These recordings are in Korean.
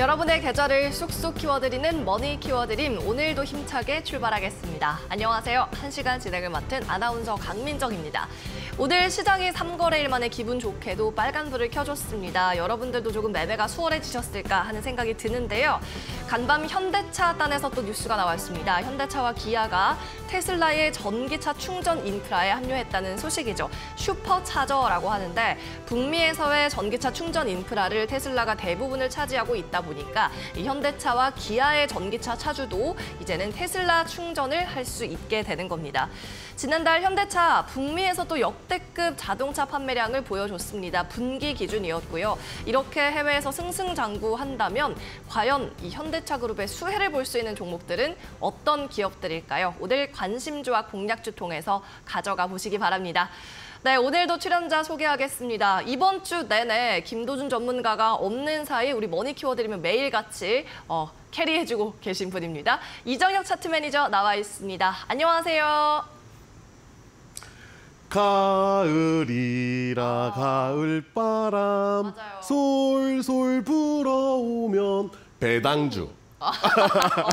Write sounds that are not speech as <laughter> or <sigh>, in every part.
여러분의 계좌를 쑥쑥 키워드리는 머니 키워드림 오늘도 힘차게 출발하겠습니다. 안녕하세요. 한시간 진행을 맡은 아나운서 강민정입니다. 오늘 시장이 3거래일 만에 기분 좋게도 빨간불을 켜줬습니다. 여러분들도 조금 매매가 수월해지셨을까 하는 생각이 드는데요. 간밤 현대차 단에서 또 뉴스가 나왔습니다. 현대차와 기아가 테슬라의 전기차 충전 인프라에 합류했다는 소식이죠. 슈퍼차저라고 하는데 북미에서의 전기차 충전 인프라를 테슬라가 대부분을 차지하고 있다 보니 보니까 이 현대차와 기아의 전기차 차주도 이제는 테슬라 충전을 할 수 있게 되는 겁니다. 지난달 현대차 북미에서 도 역대급 자동차 판매량을 보여줬습니다. 분기 기준이었고요. 이렇게 해외에서 승승장구한다면 과연 이 현대차 그룹의 수혜를 볼 수 있는 종목들은 어떤 기업들일까요? 오늘 관심주와 공략주 통해서 가져가 보시기 바랍니다. 네, 오늘도 출연자 소개하겠습니다. 이번 주 내내 김도준 전문가가 없는 사이 우리 머니 키워드리면 매일같이 어, 캐리해주고 계신 분입니다. 이정혁 차트 매니저 나와 있습니다. 안녕하세요. 가을이라 아. 가을바람 솔솔 불어오면 배당주 아,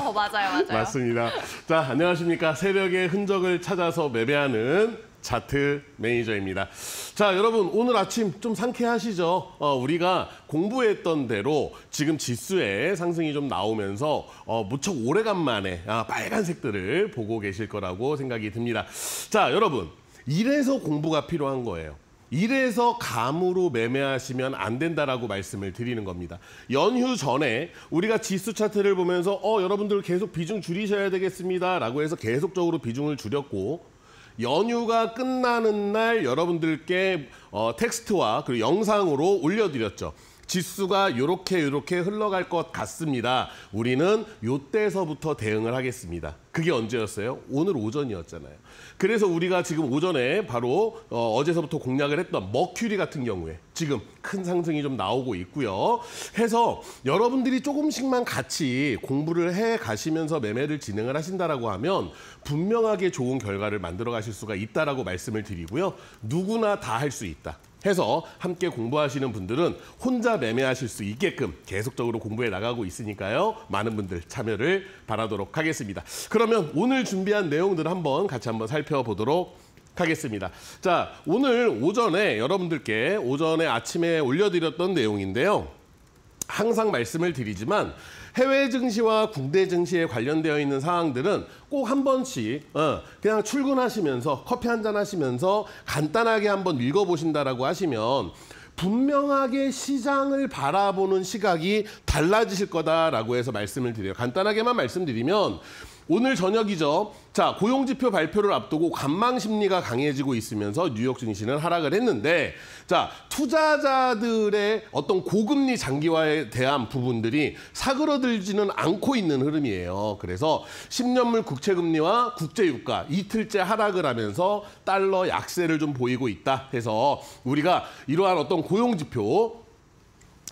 어, 맞아요, 맞아요. <laughs> 맞습니다. 자, 안녕하십니까. 새벽의 흔적을 찾아서 매매하는 차트 매니저입니다. 자, 여러분 오늘 아침 좀 상쾌하시죠? 어, 우리가 공부했던 대로 지금 지수에 상승이 좀 나오면서 어, 무척 오래간만에 아, 빨간색들을 보고 계실 거라고 생각이 듭니다. 자, 여러분 이래서 공부가 필요한 거예요. 이래서 감으로 매매하시면 안 된다라고 말씀을 드리는 겁니다. 연휴 전에 우리가 지수 차트를 보면서 어 여러분들 계속 비중 줄이셔야 되겠습니다라고 해서 계속적으로 비중을 줄였고 연휴가 끝나는 날 여러분들께 어, 텍스트와 그리고 영상으로 올려드렸죠. 지수가 이렇게 이렇게 흘러갈 것 같습니다. 우리는 요때서부터 대응을 하겠습니다. 그게 언제였어요? 오늘 오전이었잖아요. 그래서 우리가 지금 오전에 바로 어, 제서부터 공략을 했던 머큐리 같은 경우에 지금 큰 상승이 좀 나오고 있고요. 해서 여러분들이 조금씩만 같이 공부를 해 가시면서 매매를 진행을 하신다라고 하면 분명하게 좋은 결과를 만들어 가실 수가 있다라고 말씀을 드리고요. 누구나 다 할 수 있다. 해서 함께 공부하시는 분들은 혼자 매매하실 수 있게끔 계속적으로 공부해 나가고 있으니까요. 많은 분들 참여를 바라도록 하겠습니다. 그러면 오늘 준비한 내용들을 한번 같이 한번 살펴보도록 하겠습니다. 자, 오늘 오전에 여러분들께 오전에 아침에 올려드렸던 내용인데요. 항상 말씀을 드리지만 해외 증시와 국내 증시에 관련되어 있는 사항들은 꼭 한 번씩 어, 그냥 출근하시면서 커피 한 잔 하시면서 간단하게 한번 읽어보신다라고 하시면 분명하게 시장을 바라보는 시각이 달라지실 거다라고 해서 말씀을 드려요. 간단하게만 말씀드리면 오늘 저녁이죠. 자, 고용 지표 발표를 앞두고 관망 심리가 강해지고 있으면서 뉴욕 증시는 하락을 했는데 자, 투자자들의 어떤 고금리 장기화에 대한 부분들이 사그러들지는 않고 있는 흐름이에요. 그래서 10년물 국채 금리와 국제 유가 이틀째 하락을 하면서 달러 약세를 좀 보이고 있다 해서 우리가 이러한 어떤 고용 지표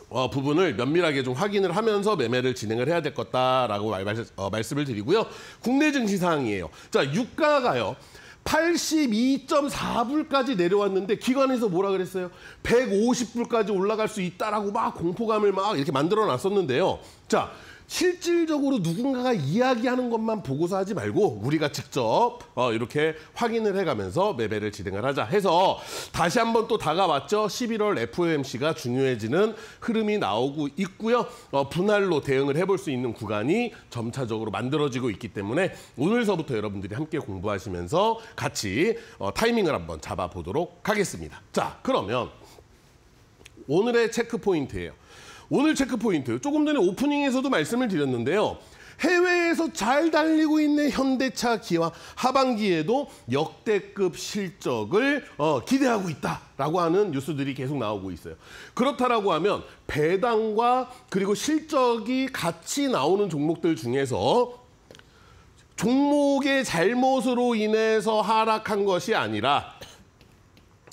어, 부분을 면밀하게 좀 확인을 하면서 매매를 진행을 해야 될 것다라고 말, 말, 어, 말씀을 드리고요. 국내 증시 사항이에요. 자, 유가가요. 82.4불까지 내려왔는데 기관에서 뭐라 그랬어요? 150불까지 올라갈 수 있다라고 막 공포감을 막 이렇게 만들어 놨었는데요. 자, 실질적으로 누군가가 이야기하는 것만 보고서 하지 말고 우리가 직접 어, 이렇게 확인을 해가면서 매매를 진행을 하자 해서 다시 한번 또 다가왔죠. 11월 FOMC가 중요해지는 흐름이 나오고 있고요. 어, 분할로 대응을 해볼 수 있는 구간이 점차적으로 만들어지고 있기 때문에 오늘서부터 여러분들이 함께 공부하시면서 같이 어, 타이밍을 한번 잡아보도록 하겠습니다. 자, 그러면 오늘의 체크 포인트예요. 오늘 체크 포인트. 조금 전에 오프닝에서도 말씀을 드렸는데요. 해외에서 잘 달리고 있는 현대차 기와 하반기에도 역대급 실적을 어, 기대하고 있다라고 하는 뉴스들이 계속 나오고 있어요. 그렇다라고 하면 배당과 그리고 실적이 같이 나오는 종목들 중에서 종목의 잘못으로 인해서 하락한 것이 아니라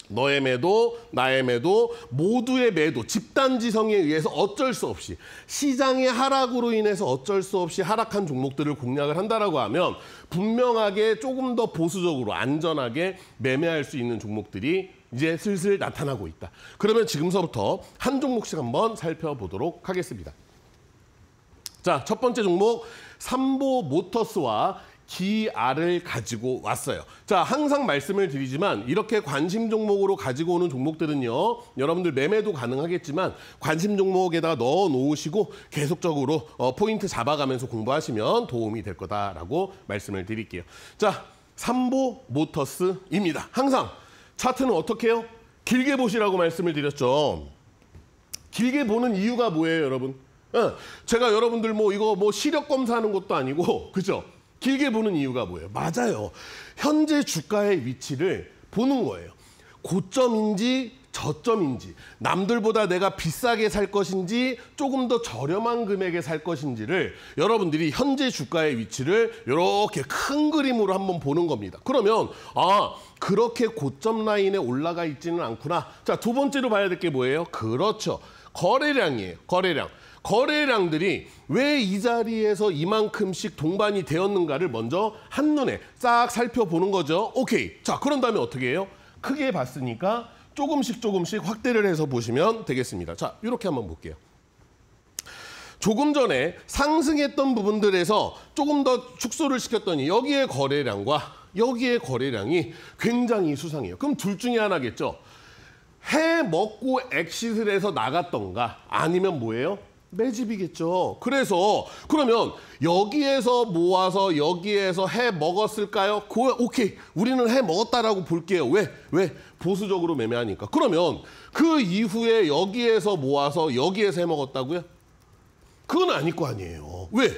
너의 매도, 나의 매도, 모두의 매도, 집단 지성에 의해서 어쩔 수 없이 시장의 하락으로 인해서 어쩔 수 없이 하락한 종목들을 공략을 한다라고 하면 분명하게 조금 더 보수적으로 안전하게 매매할 수 있는 종목들이 이제 슬슬 나타나고 있다. 그러면 지금서부터 한 종목씩 한번 살펴보도록 하겠습니다. 자, 첫 번째 종목 삼보 모터스와 기아를 가지고 왔어요. 자, 항상 말씀을 드리지만 이렇게 관심 종목으로 가지고 오는 종목들은요. 여러분들 매매도 가능하겠지만 관심 종목에다가 넣어 놓으시고 계속적으로 어, 포인트 잡아가면서 공부하시면 도움이 될 거다라고 말씀을 드릴게요. 자, 삼보 모터스입니다. 항상 차트는 어떻게 해요? 길게 보시라고 말씀을 드렸죠. 길게 보는 이유가 뭐예요, 여러분? 어, 제가 여러분들 뭐 이거 뭐 시력 검사하는 것도 아니고, <laughs> 그죠? 길게 보는 이유가 뭐예요? 맞아요. 현재 주가의 위치를 보는 거예요. 고점인지 저점인지 남들보다 내가 비싸게 살 것인지 조금 더 저렴한 금액에 살 것인지를 여러분들이 현재 주가의 위치를 이렇게 큰 그림으로 한번 보는 겁니다. 그러면 아 그렇게 고점 라인에 올라가 있지는 않구나. 자 두 번째로 봐야 될 게 뭐예요? 그렇죠. 거래량이에요. 거래량. 거래량들이 왜 이 자리에서 이만큼씩 동반이 되었는가를 먼저 한눈에 싹 살펴보는 거죠. 오케이. 자, 그런 다음에 어떻게 해요? 크게 봤으니까 조금씩 조금씩 확대를 해서 보시면 되겠습니다. 자, 이렇게 한번 볼게요. 조금 전에 상승했던 부분들에서 조금 더 축소를 시켰더니 여기에 거래량과 여기에 거래량이 굉장히 수상해요. 그럼 둘 중에 하나겠죠. 해 먹고 엑시트를 해서 나갔던가 아니면 뭐예요? 매집이겠죠. 그래서 그러면 여기에서 모아서 여기에서 해 먹었을까요? 고, 오케이 우리는 해 먹었다라고 볼게요. 왜? 왜? 보수적으로 매매하니까. 그러면 그 이후에 여기에서 모아서 여기에서 해 먹었다고요? 그건 아닐 거 아니에요. 왜?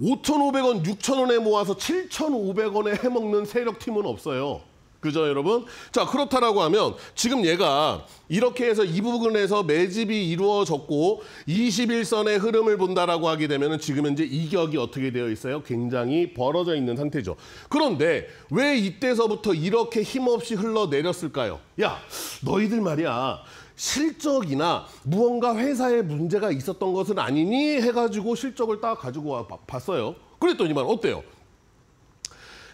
5,500원, 6,000원에 모아서 7,500원에 해먹는 세력팀은 없어요. 그죠, 여러분? 자, 그렇다라고 하면 지금 얘가 이렇게 해서 이 부분에서 매집이 이루어졌고 21선의 흐름을 본다라고 하게 되면 지금 현재 이격이 어떻게 되어 있어요? 굉장히 벌어져 있는 상태죠. 그런데 왜 이때서부터 이렇게 힘없이 흘러내렸을까요? 야, 너희들 말이야. 실적이나 무언가 회사에 문제가 있었던 것은 아니니 해가지고 실적을 딱 가지고 와 봤어요. 그랬더니만 어때요?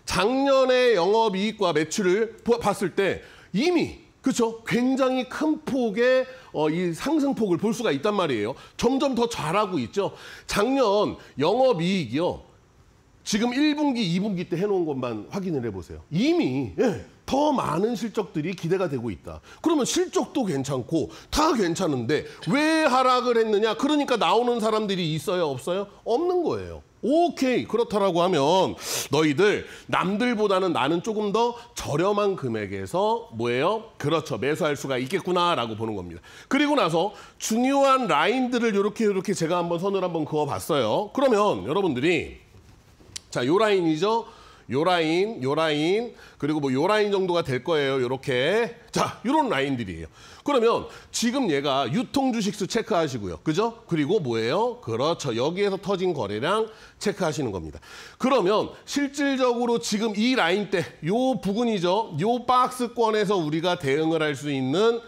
작년에 영업이익과 매출을 봤을 때 이미 그렇죠. 굉장히 큰 폭의 어, 이 상승폭을 볼 수가 있단 말이에요. 점점 더 잘하고 있죠. 작년 영업이익이요. 지금 1분기, 2분기 때 해놓은 것만 확인을 해보세요. 이미 예, 더 많은 실적들이 기대가 되고 있다. 그러면 실적도 괜찮고 다 괜찮은데 왜 하락을 했느냐? 그러니까 나오는 사람들이 있어요, 없어요? 없는 거예요. 오케이 그렇다라고 하면 너희들 남들보다는 나는 조금 더 저렴한 금액에서 뭐예요? 그렇죠 매수할 수가 있겠구나라고 보는 겁니다. 그리고 나서 중요한 라인들을 이렇게 이렇게 제가 한번 선을 한번 그어봤어요. 그러면 여러분들이 자요 라인이죠. 요 라인, 요 라인, 그리고 뭐 요 라인 정도가 될 거예요. 요렇게. 자, 요런 라인들이에요. 그러면 지금 얘가 유통 주식수 체크하시고요. 그죠? 그리고 뭐예요? 그렇죠. 여기에서 터진 거래량 체크하시는 겁니다. 그러면 실질적으로 지금 이 라인 때 요 부근이죠. 요 박스권에서 우리가 대응을 할 수 있는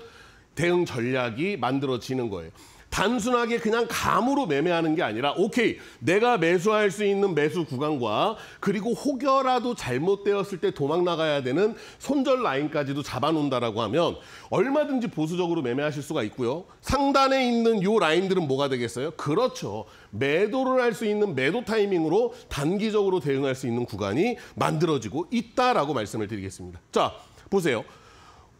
대응 전략이 만들어지는 거예요. 단순하게 그냥 감으로 매매하는 게 아니라 오케이 내가 매수할 수 있는 매수 구간과 그리고 혹여라도 잘못되었을 때 도망 나가야 되는 손절 라인까지도 잡아놓는다라고 하면 얼마든지 보수적으로 매매하실 수가 있고요. 상단에 있는 요 라인들은 뭐가 되겠어요? 그렇죠. 매도를 할 수 있는 매도 타이밍으로 단기적으로 대응할 수 있는 구간이 만들어지고 있다라고 말씀을 드리겠습니다. 자, 보세요.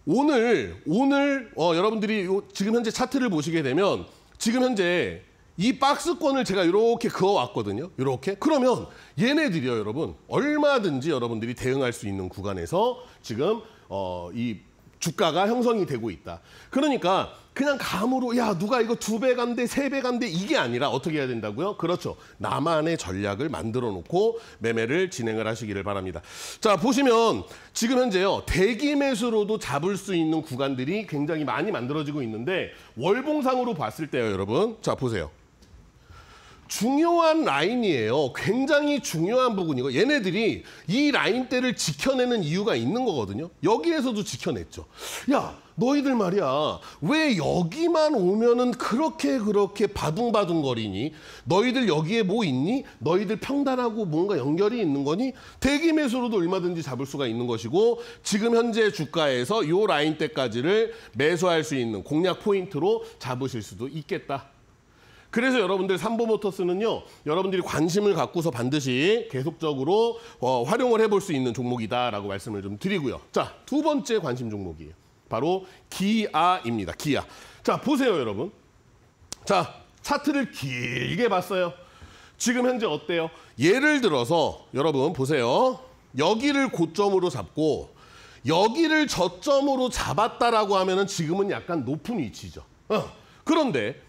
오늘 오늘 어, 여러분들이 요, 지금 현재 차트를 보시게 되면 지금 현재 이 박스권을 제가 이렇게 그어왔거든요. 이렇게. 그러면 얘네들이요, 여러분. 얼마든지 여러분들이 대응할 수 있는 구간에서 지금 어, 이 주가가 형성이 되고 있다. 그러니까 그냥 감으로 야 누가 이거 두 배 간대 세 배 간대 이게 아니라 어떻게 해야 된다고요? 그렇죠. 나만의 전략을 만들어 놓고 매매를 진행을 하시기를 바랍니다. 자 보시면 지금 현재요 대기 매수로도 잡을 수 있는 구간들이 굉장히 많이 만들어지고 있는데 월봉상으로 봤을 때요 여러분 자 보세요. 중요한 라인이에요. 굉장히 중요한 부분이고 얘네들이 이 라인대를 지켜내는 이유가 있는 거거든요. 여기에서도 지켜냈죠. 야 너희들 말이야 왜 여기만 오면은 그렇게 그렇게 바둥바둥거리니 너희들 여기에 뭐 있니 너희들 평단하고 뭔가 연결이 있는 거니 대기 매수로도 얼마든지 잡을 수가 있는 것이고 지금 현재 주가에서 요 라인 때까지를 매수할 수 있는 공략 포인트로 잡으실 수도 있겠다 그래서 여러분들 삼보모터스는요. 여러분들이 관심을 갖고서 반드시 계속적으로 어, 활용을 해볼 수 있는 종목이다라고 말씀을 좀 드리고요. 자, 두 번째 관심 종목이에요. 바로 기아입니다. 기아. 자, 보세요, 여러분. 자, 차트를 길게 봤어요. 지금 현재 어때요? 예를 들어서 여러분 보세요. 여기를 고점으로 잡고 여기를 저점으로 잡았다라고 하면은 지금은 약간 높은 위치죠. 어. 그런데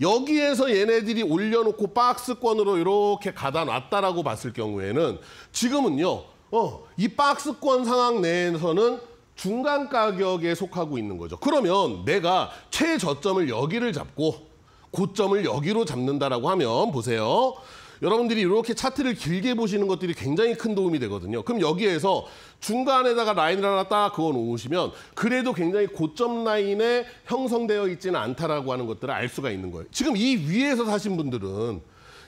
여기에서 얘네들이 올려놓고 박스권으로 이렇게 가다 놨다라고 봤을 경우에는 지금은요. 어, 이 박스권 상황 내에서는 중간 가격에 속하고 있는 거죠. 그러면 내가 최저점을 여기를 잡고 고점을 여기로 잡는다라고 하면 보세요. 여러분들이 이렇게 차트를 길게 보시는 것들이 굉장히 큰 도움이 되거든요. 그럼 여기에서 중간에다가 라인을 하나 딱 그어 놓으시면 그래도 굉장히 고점 라인에 형성되어 있지는 않다라고 하는 것들을 알 수가 있는 거예요. 지금 이 위에서 사신 분들은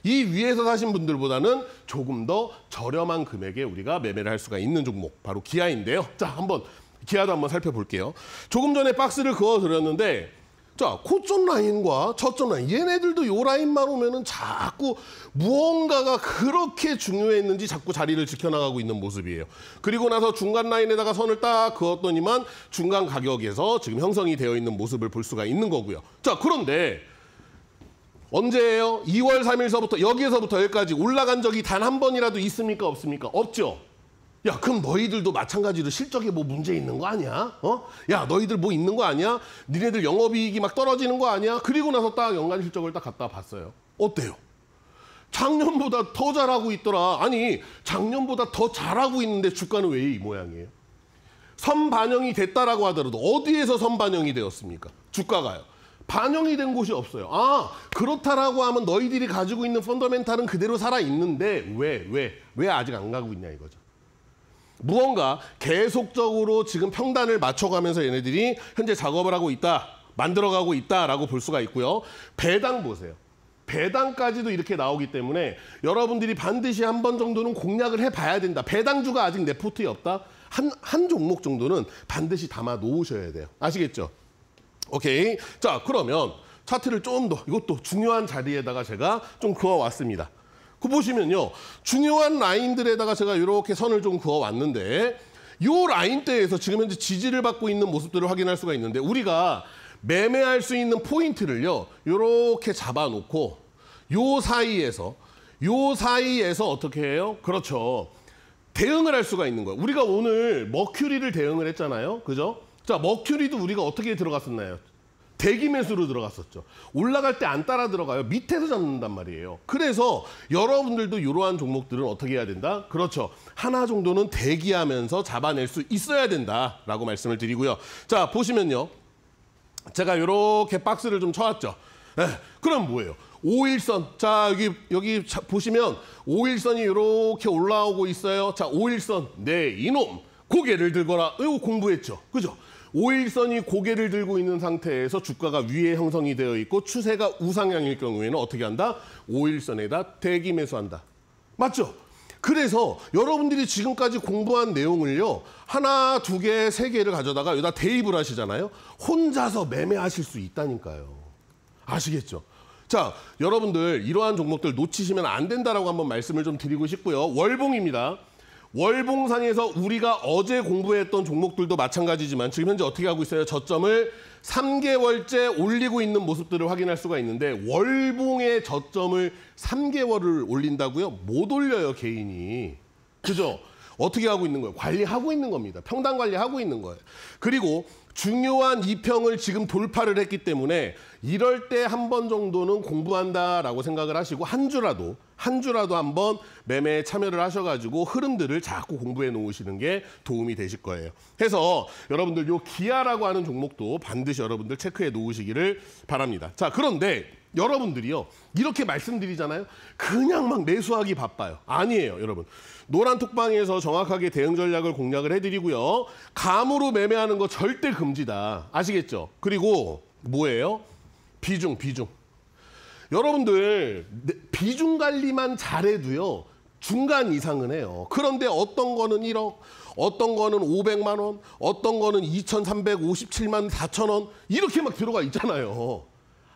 이 위에서 사신 분들보다는 조금 더 저렴한 금액에 우리가 매매를 할 수가 있는 종목 바로 기아인데요. 자, 한번 기아도 한번 살펴볼게요. 조금 전에 박스를 그어 드렸는데 자, 고점 라인과 저점 라인, 얘네들도 요 라인만 오면은 자꾸 무언가가 그렇게 중요했는지 자꾸 자리를 지켜나가고 있는 모습이에요. 그리고 나서 중간 라인에다가 선을 딱 그었더니만 중간 가격에서 지금 형성이 되어 있는 모습을 볼 수가 있는 거고요. 자, 그런데 언제예요? 2월 3일서부터 여기에서부터 여기까지 올라간 적이 단 한 번이라도 있습니까? 없습니까? 없죠. 야, 그럼 너희들도 마찬가지로 실적에 뭐 문제 있는 거 아니야? 어? 야, 너희들 뭐 있는 거 아니야? 니네들 영업이익이 막 떨어지는 거 아니야? 그리고 나서 딱 연간 실적을 딱 갖다 봤어요. 어때요? 작년보다 더 잘하고 있더라. 아니, 작년보다 더 잘하고 있는데 주가는 왜 이 모양이에요? 선반영이 됐다라고 하더라도 어디에서 선반영이 되었습니까? 주가가요. 반영이 된 곳이 없어요. 아, 그렇다라고 하면 너희들이 가지고 있는 펀더멘탈은 그대로 살아있는데 왜, 왜, 왜 아직 안 가고 있냐 이거죠. 무언가 계속적으로 지금 평단을 맞춰가면서 얘네들이 현재 작업을 하고 있다, 만들어가고 있다라고 볼 수가 있고요. 배당 보세요. 배당까지도 이렇게 나오기 때문에 여러분들이 반드시 한 번 정도는 공략을 해봐야 된다. 배당주가 아직 내 포트에 없다? 한, 한 종목 정도는 반드시 담아 놓으셔야 돼요. 아시겠죠? 오케이. 자, 그러면 차트를 좀 더, 이것도 중요한 자리에다가 제가 좀 그어왔습니다. 그 보시면요. 중요한 라인들에다가 제가 이렇게 선을 좀 그어왔는데 요 라인대에서 지금 현재 지지를 받고 있는 모습들을 확인할 수가 있는데 우리가 매매할 수 있는 포인트를요. 요렇게 잡아놓고 요 사이에서 요 사이에서 어떻게 해요? 그렇죠. 대응을 할 수가 있는 거예요. 우리가 오늘 머큐리를 대응을 했잖아요. 그죠? 자, 머큐리도 우리가 어떻게 들어갔었나요? 대기 매수로 들어갔었죠. 올라갈 때 안 따라 들어가요. 밑에서 잡는단 말이에요. 그래서 여러분들도 이러한 종목들은 어떻게 해야 된다? 그렇죠. 하나 정도는 대기하면서 잡아낼 수 있어야 된다라고 말씀을 드리고요. 자, 보시면요. 제가 이렇게 박스를 좀 쳐왔죠. 네, 그럼 뭐예요? 5일선자 여기 여기 보시면 5일선이 이렇게 올라오고 있어요. 자, 5일선 네, 이놈. 고개를 들거라. 이거 공부했죠. 그죠? 5일선이 고개를 들고 있는 상태에서 주가가 위에 형성이 되어 있고 추세가 우상향일 경우에는 어떻게 한다? 5일선에다 대기 매수한다. 맞죠? 그래서 여러분들이 지금까지 공부한 내용을요. 하나, 두 개, 세 개를 가져다가 여기다 대입을 하시잖아요. 혼자서 매매하실 수 있다니까요. 아시겠죠? 자, 여러분들 이러한 종목들 놓치시면 안 된다라고 한번 말씀을 좀 드리고 싶고요. 월봉입니다. 월봉상에서 우리가 어제 공부했던 종목들도 마찬가지지만 지금 현재 어떻게 하고 있어요? 저점을 3개월째 올리고 있는 모습들을 확인할 수가 있는데 월봉의 저점을 3개월을 올린다고요? 못 올려요, 개인이. 그죠? 어떻게 하고 있는 거예요? 관리하고 있는 겁니다. 평당 관리하고 있는 거예요. 그리고 중요한 이평을 지금 돌파를 했기 때문에 이럴 때 한 번 정도는 공부한다라고 생각을 하시고 한 주라도 한 주라도 한 번 매매에 참여를 하셔가지고 흐름들을 자꾸 공부해 놓으시는 게 도움이 되실 거예요. 해서 여러분들 요 기아라고 하는 종목도 반드시 여러분들 체크해 놓으시기를 바랍니다. 자 그런데 여러분들이요. 이렇게 말씀드리잖아요. 그냥 막 매수하기 바빠요. 아니에요, 여러분. 노란 톡방에서 정확하게 대응 전략을 공략을 해드리고요. 감으로 매매하는 거 절대 금지다. 아시겠죠? 그리고 뭐예요? 비중, 비중. 여러분들 네, 비중 관리만 잘해도요. 중간 이상은 해요. 그런데 어떤 거는 1억, 어떤 거는 500만 원, 어떤 거는 2,357만 4천 원 이렇게 막 들어가 있잖아요.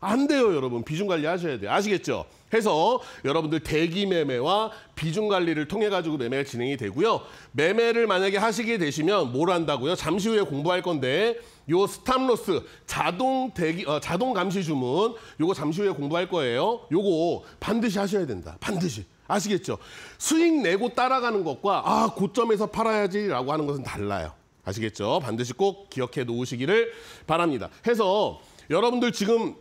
안 돼요, 여러분. 비중 관리하셔야 돼요. 아시겠죠? 해서 여러분들 대기 매매와 비중 관리를 통해 가지고 매매가 진행이 되고요. 매매를 만약에 하시게 되시면 뭘 한다고요? 잠시 후에 공부할 건데 요 스탑로스 자동 대기 어, 자동 감시 주문 요거 잠시 후에 공부할 거예요. 요거 반드시 하셔야 된다. 반드시. 아시겠죠? 수익 내고 따라가는 것과 아, 고점에서 팔아야지라고 하는 것은 달라요. 아시겠죠? 반드시 꼭 기억해 놓으시기를 바랍니다. 해서 여러분들 지금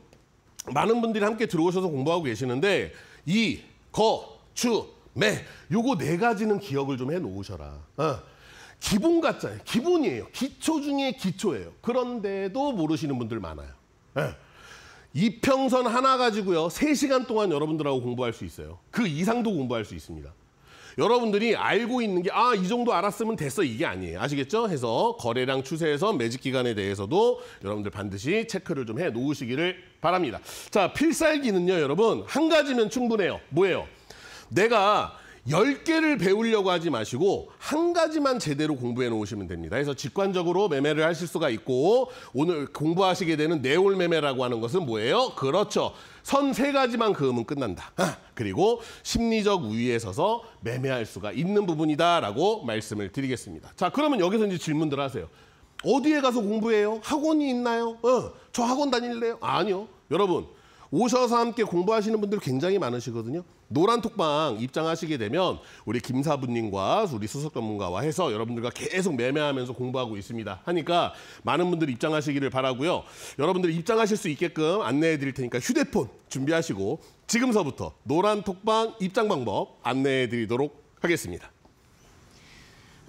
많은 분들이 함께 들어오셔서 공부하고 계시는데 이, 거, 추, 매 요거 네 가지는 기억을 좀 해놓으셔라. 어. 기본 같잖아요. 기본이에요. 기초 중에 기초예요. 그런데도 모르시는 분들 많아요. 네. 이평선 하나 가지고요. 세시간 동안 여러분들하고 공부할 수 있어요. 그 이상도 공부할 수 있습니다. 여러분들이 알고 있는 게 아 이 정도 알았으면 됐어 이게 아니에요. 아시겠죠? 해서 거래량 추세에서 매직 기간에 대해서도 여러분들 반드시 체크를 좀 해 놓으시기를 바랍니다. 자 필살기는요 여러분 한 가지면 충분해요. 뭐예요? 내가 1 0개를 배우려고 하지 마시고 한 가지만 제대로 공부해 놓으시면 됩니다. 그래서 직관적으로 매매를 하실 수가 있고 오늘 공부하시게 되는 내올 매매라고 하는 것은 뭐예요? 그렇죠. 선 세 가지만 그으면 끝난다. 아, 그리고 심리적 우위에 서서 매매할 수가 있는 부분이다라고 말씀을 드리겠습니다. 자, 그러면 여기서 이제 질문들 하세요. 어디에 가서 공부해요? 학원이 있나요? 어, 저 학원 다닐래요? 아니요. 여러분, 오셔서 함께 공부하시는 분들 굉장히 많으시거든요. 노란톡방 입장하시게 되면 우리 김사부님과 우리 수석 전문가와 해서 여러분들과 계속 매매하면서 공부하고 있습니다. 하니까 많은 분들 입장하시기를 바라고요. 여러분들 입장하실 수 있게끔 안내해 드릴 테니까 휴대폰 준비하시고 지금서부터 노란톡방 입장 방법 안내해 드리도록 하겠습니다.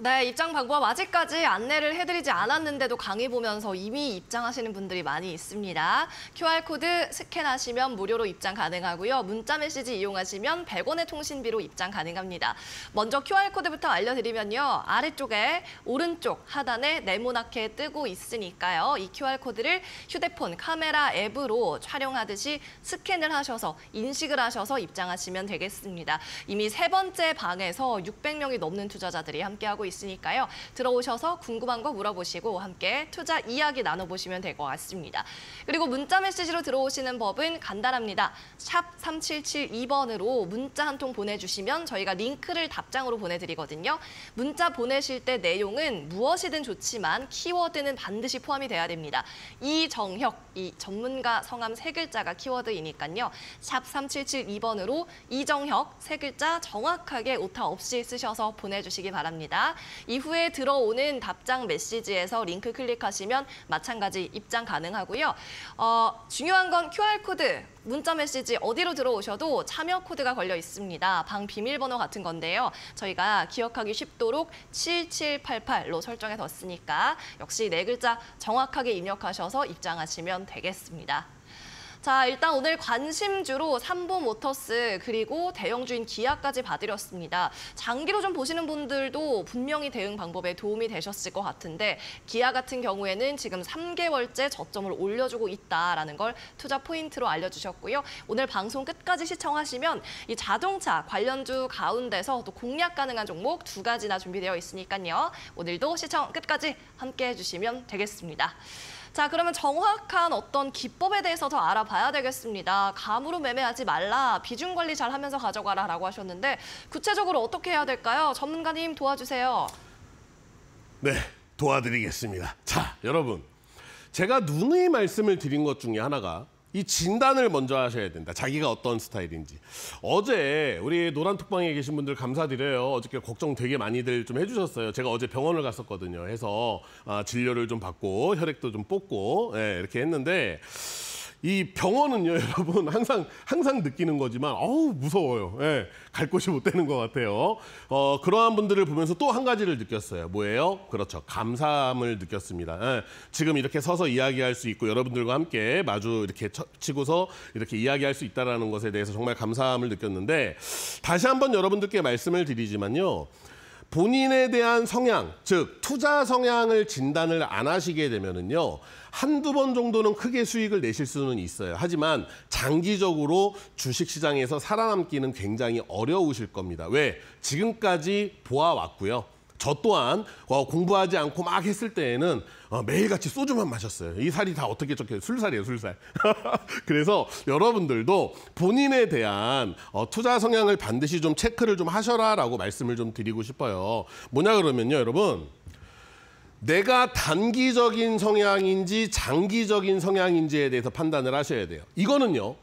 네, 입장 방법 아직까지 안내를 해드리지 않았는데도 강의 보면서 이미 입장하시는 분들이 많이 있습니다. QR코드 스캔하시면 무료로 입장 가능하고요. 문자 메시지 이용하시면 100원의 통신비로 입장 가능합니다. 먼저 QR코드부터 알려드리면요. 아래쪽에 오른쪽 하단에 네모나게 뜨고 있으니까요. 이 QR코드를 휴대폰 카메라 앱으로 촬영하듯이 스캔을 하셔서 인식을 하셔서 입장하시면 되겠습니다. 이미 세 번째 방에서 600명이 넘는 투자자들이 함께하고 있습니다. 있으니까요. 들어오셔서 궁금한 거 물어보시고 함께 투자 이야기 나눠보시면 될 것 같습니다. 그리고 문자 메시지로 들어오시는 법은 간단합니다. 샵 3772번으로 문자 한 통 보내주시면 저희가 링크를 답장으로 보내드리거든요. 문자 보내실 때 내용은 무엇이든 좋지만 키워드는 반드시 포함이 돼야 됩니다. 이정혁, 이 전문가 성함 세 글자가 키워드이니까요. 샵 3772번으로 이정혁 세 글자 정확하게 오타 없이 쓰셔서 보내주시기 바랍니다. 이후에 들어오는 답장 메시지에서 링크 클릭하시면 마찬가지 입장 가능하고요. 어, 중요한 건 QR코드, 문자 메시지 어디로 들어오셔도 참여 코드가 걸려 있습니다. 방 비밀번호 같은 건데요. 저희가 기억하기 쉽도록 7788로 설정해 뒀으니까 역시 네 글자 정확하게 입력하셔서 입장하시면 되겠습니다. 자, 일단 오늘 관심주로 삼보 모터스 그리고 대형주인 기아까지 봐드렸습니다. 장기로 좀 보시는 분들도 분명히 대응 방법에 도움이 되셨을 것 같은데 기아 같은 경우에는 지금 3개월째 저점을 올려주고 있다라는 걸 투자 포인트로 알려주셨고요. 오늘 방송 끝까지 시청하시면 이 자동차 관련주 가운데서 또 공략 가능한 종목 두 가지나 준비되어 있으니까요. 오늘도 시청 끝까지 함께해 주시면 되겠습니다. 자, 그러면 정확한 어떤 기법에 대해서 더 알아봐야 되겠습니다. 감으로 매매하지 말라, 비중 관리 잘 하면서 가져가라 라고 하셨는데 구체적으로 어떻게 해야 될까요? 전문가님 도와주세요. 네, 도와드리겠습니다. 자, 여러분. 제가 누누이 말씀을 드린 것 중에 하나가 이 진단을 먼저 하셔야 된다. 자기가 어떤 스타일인지. 어제 우리 노란톡방에 계신 분들 감사드려요. 어저께 걱정 되게 많이들 좀 해주셨어요. 제가 어제 병원을 갔었거든요. 해서 아, 진료를 좀 받고 혈액도 좀 뽑고 예, 이렇게 했는데 이 병원은요, <laughs> 여러분 항상 항상 느끼는 거지만 어우 무서워요. 예, 갈 곳이 못 되는 것 같아요. 어, 그러한 분들을 보면서 또 한 가지를 느꼈어요. 뭐예요? 그렇죠, 감사함을 느꼈습니다. 예, 지금 이렇게 서서 이야기할 수 있고 여러분들과 함께 마주 이렇게 쳐, 치고서 이렇게 이야기할 수있다는 것에 대해서 정말 감사함을 느꼈는데 다시 한번 여러분들께 말씀을 드리지만요. 본인에 대한 성향, 즉 투자 성향을 진단을 안 하시게 되면은요. 한두 번 정도는 크게 수익을 내실 수는 있어요. 하지만 장기적으로 주식 시장에서 살아남기는 굉장히 어려우실 겁니다. 왜? 지금까지 보아왔고요. 저 또한 어, 공부하지 않고 막 했을 때에는 어, 매일같이 소주만 마셨어요. 이 살이 다 어떻게 적혀요? 술살이에요, 술살. <laughs> 그래서 여러분들도 본인에 대한 어, 투자 성향을 반드시 좀 체크를 좀 하셔라라고 말씀을 좀 드리고 싶어요. 뭐냐 그러면요, 여러분. 내가 단기적인 성향인지 장기적인 성향인지에 대해서 판단을 하셔야 돼요. 이거는요.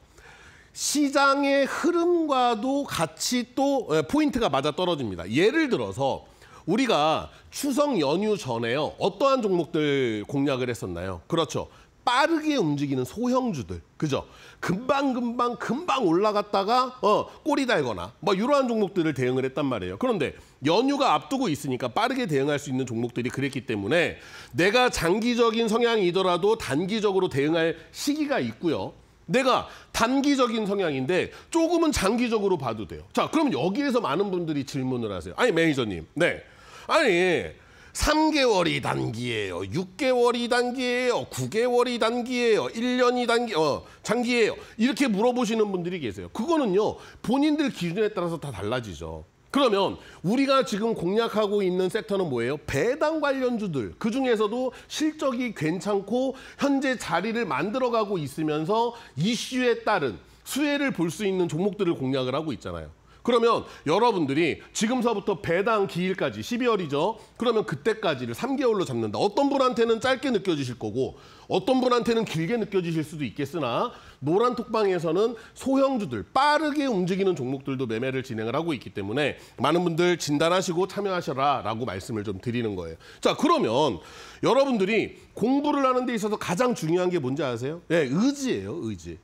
시장의 흐름과도 같이 또 예, 포인트가 맞아 떨어집니다. 예를 들어서 우리가 추석 연휴 전에요. 어떠한 종목들 공략을 했었나요? 그렇죠. 빠르게 움직이는 소형주들, 그죠? 금방 금방 금방 올라갔다가 어 꼬리 달거나 뭐 이러한 종목들을 대응을 했단 말이에요. 그런데 연휴가 앞두고 있으니까 빠르게 대응할 수 있는 종목들이 그랬기 때문에 내가 장기적인 성향이더라도 단기적으로 대응할 시기가 있고요. 내가 단기적인 성향인데 조금은 장기적으로 봐도 돼요. 자, 그럼 여기에서 많은 분들이 질문을 하세요. 아니 매니저님, 네. 아니 3개월이 단기예요. 6개월이 단기예요. 9개월이 단기예요. 1년이 단기 어, 장기예요. 이렇게 물어보시는 분들이 계세요. 그거는요. 본인들 기준에 따라서 다 달라지죠. 그러면 우리가 지금 공략하고 있는 섹터는 뭐예요? 배당 관련주들. 그중에서도 실적이 괜찮고 현재 자리를 만들어가고 있으면서 이슈에 따른 수혜를 볼 수 있는 종목들을 공략을 하고 있잖아요. 그러면 여러분들이 지금서부터 배당 기일까지 12월이죠. 그러면 그때까지를 3개월로 잡는다. 어떤 분한테는 짧게 느껴지실 거고 어떤 분한테는 길게 느껴지실 수도 있겠으나 노란 톡방에서는 소형주들 빠르게 움직이는 종목들도 매매를 진행을 하고 있기 때문에 많은 분들 진단하시고 참여하셔라라고 말씀을 좀 드리는 거예요. 자 그러면 여러분들이 공부를 하는 데 있어서 가장 중요한 게 뭔지 아세요? 예, 네, 의지예요, 의지.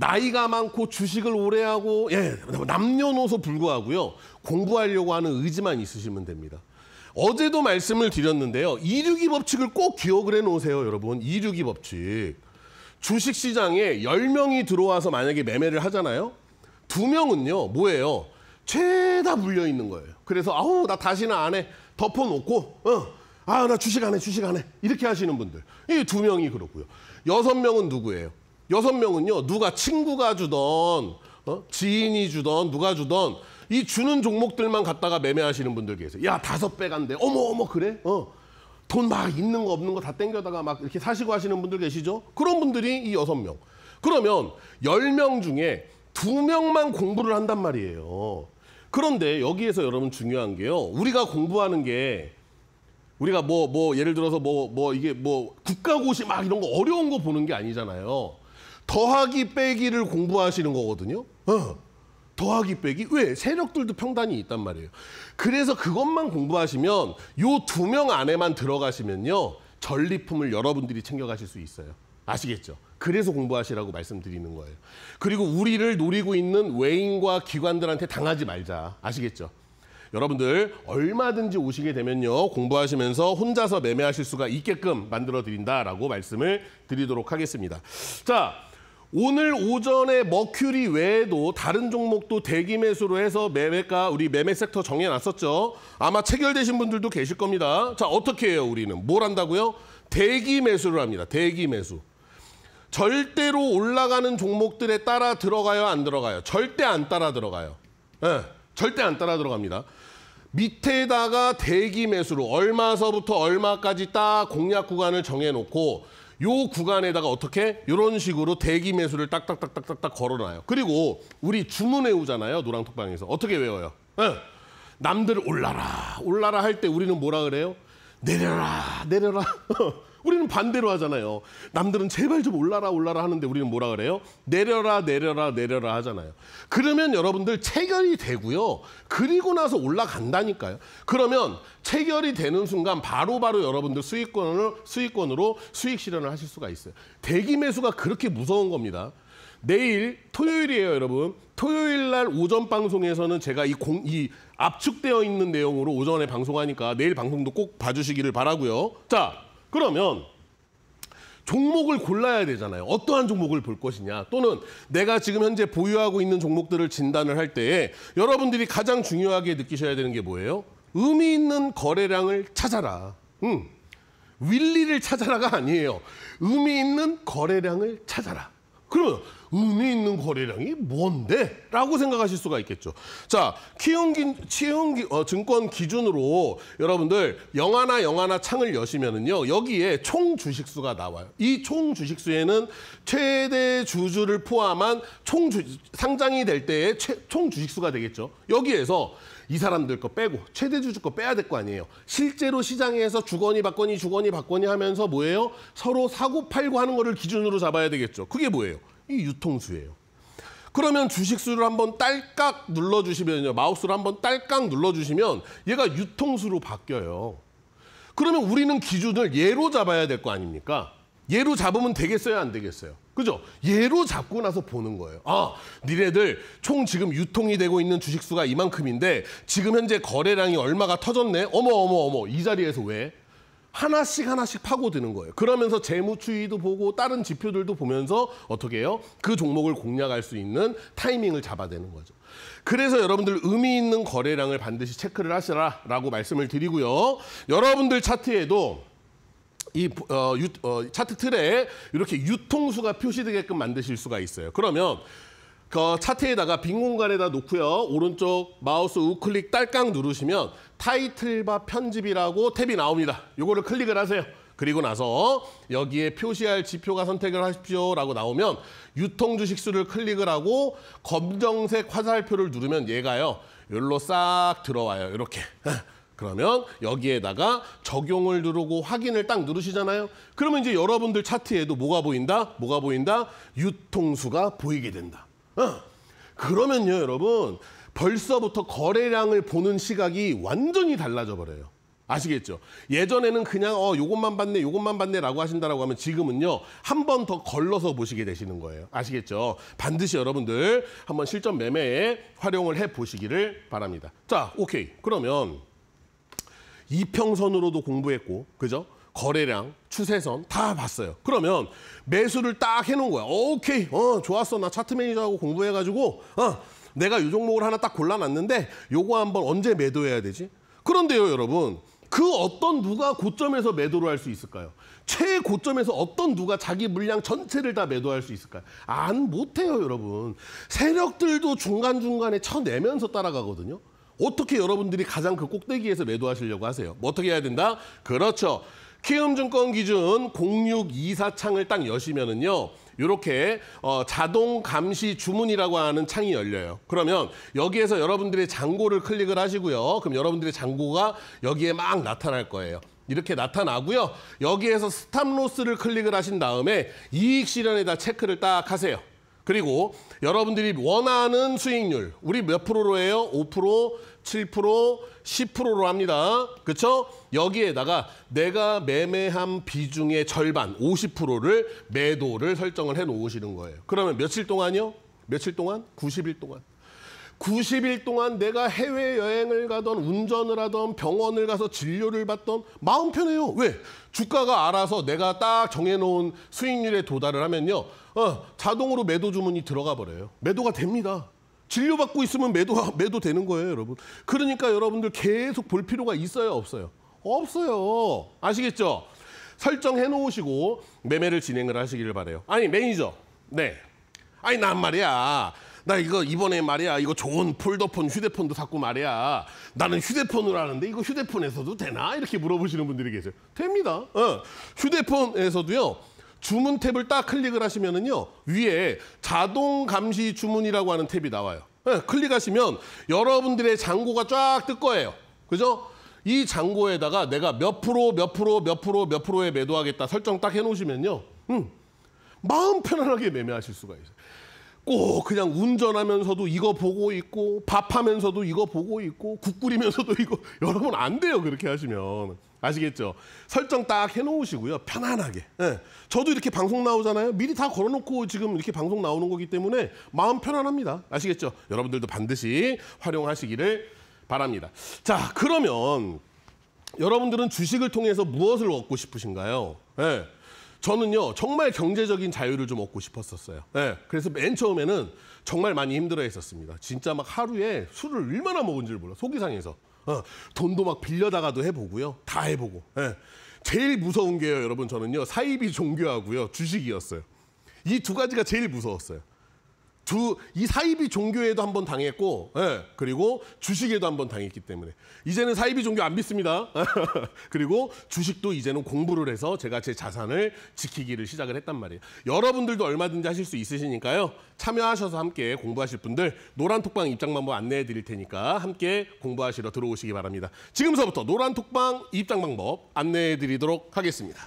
나이가 많고 주식을 오래 하고 예, 남녀노소 불구하고요. 공부하려고 하는 의지만 있으시면 됩니다. 어제도 말씀을 드렸는데요. 이륙이 법칙을 꼭 기억을 해 놓으세요, 여러분. 이륙이 법칙. 주식 시장에 10명이 들어와서 만약에 매매를 하잖아요. 두 명은요. 뭐예요? 죄다 불려 있는 거예요. 그래서 아우, 나 다시는 안 해. 덮어 놓고 어. 아, 나 주식 안 해. 주식 안 해. 이렇게 하시는 분들. 이 두 명이 그렇고요. 여섯 명은 누구예요? 여섯 명은요 누가 친구가 주던 어? 지인이 주던 누가 주던 이 주는 종목들만 갖다가 매매하시는 분들 계세요. 야 다섯 배 간대. 어머 어머 그래? 어. 돈 막 있는 거 없는 거 다 땡겨다가 막 이렇게 사시고 하시는 분들 계시죠? 그런 분들이 이 여섯 명. 그러면 열 명 중에 두 명만 공부를 한단 말이에요. 그런데 여기에서 여러분 중요한 게요. 우리가 공부하는 게 우리가 뭐, 뭐, 예를 들어서 뭐, 뭐, 이게 뭐, 국가고시 막 이런 거 어려운 거 보는 게 아니잖아요. 더하기 빼기를 공부하시는 거거든요. 어. 더하기 빼기 왜 세력들도 평단이 있단 말이에요. 그래서 그것만 공부하시면 요 두 명 안에만 들어가시면요 전리품을 여러분들이 챙겨가실 수 있어요. 아시겠죠? 그래서 공부하시라고 말씀드리는 거예요. 그리고 우리를 노리고 있는 외인과 기관들한테 당하지 말자. 아시겠죠? 여러분들 얼마든지 오시게 되면요 공부하시면서 혼자서 매매하실 수가 있게끔 만들어 드린다라고 말씀을 드리도록 하겠습니다. 자. 오늘 오전에 머큐리 외에도 다른 종목도 대기 매수로 해서 매매가 우리 매매 섹터 정해놨었죠. 아마 체결되신 분들도 계실 겁니다. 자 어떻게 해요 우리는? 뭘 한다고요? 대기 매수를 합니다. 대기 매수. 절대로 올라가는 종목들에 따라 들어가요 안 들어가요? 절대 안 따라 들어가요. 예, 네, 절대 안 따라 들어갑니다. 밑에다가 대기 매수로 얼마서부터 얼마까지 딱 공략 구간을 정해놓고 요 구간에다가 어떻게 이런 식으로 대기 매수를 딱딱딱딱딱 걸어놔요. 그리고 우리 주문 외우잖아요. 노랑톡방에서 어떻게 외워요? 네. 남들 올라라 올라라 할 때 우리는 뭐라 그래요? 내려라 내려라 <laughs> 우리는 반대로 하잖아요. 남들은 제발 좀 올라라 올라라 하는데 우리는 뭐라 그래요? 내려라 내려라 내려라 하잖아요. 그러면 여러분들 체결이 되고요. 그리고 나서 올라간다니까요. 그러면 체결이 되는 순간 바로바로 바로 여러분들 수익권을 수익권으로 수익 실현을 하실 수가 있어요. 대기 매수가 그렇게 무서운 겁니다. 내일 토요일이에요, 여러분. 토요일 날 오전 방송에서는 제가 이, 공, 이 압축되어 있는 내용으로 오전에 방송하니까 내일 방송도 꼭 봐주시기를 바라고요. 자, 그러면 종목을 골라야 되잖아요. 어떠한 종목을 볼 것이냐 또는 내가 지금 현재 보유하고 있는 종목들을 진단을 할 때에 여러분들이 가장 중요하게 느끼셔야 되는 게 뭐예요? 의미 있는 거래량을 찾아라. 음. 윌리를 찾아라가 아니에요. 의미 있는 거래량을 찾아라. 그러면 의미 있는 거래량이 뭔데? 라고 생각하실 수가 있겠죠. 자, 키움기, 키움 어, 증권 기준으로 여러분들 영하나 영하나 창을 여시면은요. 여기에 총 주식수가 나와요. 이 총 주식수에는 최대 주주를 포함한 총 주, 상장이 될 때의 최, 총 주식수가 되겠죠. 여기에서 이 사람들 거 빼고 최대 주주 거 빼야 될 거 아니에요. 실제로 시장에서 주거니 받거니 주거니 받거니 하면서 뭐예요? 서로 사고 팔고 하는 거를 기준으로 잡아야 되겠죠. 그게 뭐예요? 이 유통수예요. 그러면 주식수를 한번 딸깍 눌러주시면요. 마우스를 한번 딸깍 눌러주시면 얘가 유통수로 바뀌어요. 그러면 우리는 기준을 예로 잡아야 될 거 아닙니까? 예로 잡으면 되겠어요? 안 되겠어요? 그죠? 예로 잡고 나서 보는 거예요. 아, 니네들 총 지금 유통이 되고 있는 주식수가 이만큼인데 지금 현재 거래량이 얼마가 터졌네? 어머, 어머, 어머. 이 자리에서 왜? 하나씩 하나씩 파고드는 거예요. 그러면서 재무 추이도 보고 다른 지표들도 보면서 어떻게 해요? 그 종목을 공략할 수 있는 타이밍을 잡아대는 거죠. 그래서 여러분들 의미 있는 거래량을 반드시 체크를 하시라라고 말씀을 드리고요. 여러분들 차트에도 이 어, 유, 어, 차트 틀에 이렇게 유통수가 표시되게끔 만드실 수가 있어요. 그러면 그 차트에다가 빈 공간에다 놓고요. 오른쪽 마우스 우클릭 딸깍 누르시면 타이틀바 편집이라고 탭이 나옵니다. 요거를 클릭을 하세요. 그리고 나서 여기에 표시할 지표가 선택을 하십시오라고 나오면 유통 주식수를 클릭을 하고 검정색 화살표를 누르면 얘가요. 여기로 싹 들어와요. 이렇게. <laughs> 그러면 여기에다가 적용을 누르고 확인을 딱 누르시잖아요. 그러면 이제 여러분들 차트에도 뭐가 보인다? 뭐가 보인다? 유통수가 보이게 된다. 어. 그러면요, 여러분. 벌써부터 거래량을 보는 시각이 완전히 달라져 버려요. 아시겠죠? 예전에는 그냥 어 요것만 봤네 요것만 봤네라고 하신다라고 하면 지금은요 한 번 더 걸러서 보시게 되시는 거예요. 아시겠죠? 반드시 여러분들 한번 실전 매매에 활용을 해 보시기를 바랍니다. 자, 오케이. 그러면 이평선으로도 공부했고, 그죠? 거래량, 추세선 다 봤어요. 그러면 매수를 딱 해놓은 거야. 오케이, 어 좋았어. 나 차트 매니저하고 공부해가지고 어 내가 이 종목을 하나 딱 골라놨는데 요거 한번 언제 매도해야 되지? 그런데요, 여러분. 그 어떤 누가 고점에서 매도를 할 수 있을까요? 최고점에서 어떤 누가 자기 물량 전체를 다 매도할 수 있을까요? 안 못해요, 여러분. 세력들도 중간중간에 쳐내면서 따라가거든요. 어떻게 여러분들이 가장 그 꼭대기에서 매도하시려고 하세요? 뭐 어떻게 해야 된다? 그렇죠. 키움증권 기준 0 6 2 4 창을 딱 여시면은요. 이렇게 어, 자동 감시 주문이라고 하는 창이 열려요. 그러면 여기에서 여러분들의 잔고를 클릭을 하시고요. 그럼 여러분들의 잔고가 여기에 막 나타날 거예요. 이렇게 나타나고요. 여기에서 스탑 로스를 클릭을 하신 다음에 이익 실현에다 체크를 딱 하세요. 그리고 여러분들이 원하는 수익률 우리 몇 프로로 해요? 5%, 7%, 10%로 합니다. 그렇죠? 여기에다가 내가 매매한 비중의 절반 50%를 매도를 설정을 해 놓으시는 거예요. 그러면 며칠 동안요? 이 며칠 동안? 90일 동안. 90일 동안 내가 해외여행을 가던 운전을 하던 병원을 가서 진료를 받던 마음 편해요. 왜? 주가가 알아서 내가 딱 정해놓은 수익률에 도달을 하면요. 어, 자동으로 매도 주문이 들어가 버려요. 매도가 됩니다. 진료받고 있으면 매도, 매도 되는 거예요, 여러분. 그러니까 여러분들 계속 볼 필요가 있어요, 없어요? 없어요. 아시겠죠? 설정해 놓으시고 매매를 진행을 하시기를 바래요. 아니, 매니저. 네. 아니, 난 말이야. 나 이거 이번에 말이야 이거 좋은 폴더폰 휴대폰도 샀고 말이야 나는 휴대폰으로 하는데 이거 휴대폰에서도 되나 이렇게 물어보시는 분들이 계세요 됩니다 어. 휴대폰에서도요 주문 탭을 딱 클릭을 하시면은요 위에 자동 감시 주문이라고 하는 탭이 나와요 네, 클릭하시면 여러분들의 잔고가 쫙 뜰 거예요 그죠? 이 잔고에다가 내가 몇 프로 몇 프로 몇 프로 몇 프로에 매도하겠다 설정 딱 해놓으시면요 음, 마음 편안하게 매매하실 수가 있어요 꼭 그냥 운전하면서도 이거 보고 있고 밥하면서도 이거 보고 있고 국 끓이면서도 이거 <laughs> 여러분 안 돼요 그렇게 하시면 아시겠죠? 설정 딱 해놓으시고요 편안하게 네. 저도 이렇게 방송 나오잖아요 미리 다 걸어놓고 지금 이렇게 방송 나오는 거기 때문에 마음 편안합니다 아시겠죠? 여러분들도 반드시 활용하시기를 바랍니다 자 그러면 여러분들은 주식을 통해서 무엇을 얻고 싶으신가요? 예. 저는요 정말 경제적인 자유를 좀 얻고 싶었었어요. 네, 그래서 맨 처음에는 정말 많이 힘들어했었습니다. 진짜 막 하루에 술을 얼마나 먹은지를 몰라 속이 상해서 어, 돈도 막 빌려다가도 해보고요 다 해보고. 네. 제일 무서운 게요 여러분 저는요 사이비 종교하고요 주식이었어요. 이 두 가지가 제일 무서웠어요. 두이 사이비 종교에도 한 번 당했고 예, 그리고 주식에도 한 번 당했기 때문에 이제는 사이비 종교 안 믿습니다. <laughs> 그리고 주식도 이제는 공부를 해서 제가 제 자산을 지키기를 시작을 했단 말이에요. 여러분들도 얼마든지 하실 수 있으시니까요. 참여하셔서 함께 공부하실 분들 노란톡방 입장방법 뭐 안내해 드릴 테니까 함께 공부하시러 들어오시기 바랍니다. 지금서부터 노란톡방 입장 방법 안내해 드리도록 하겠습니다.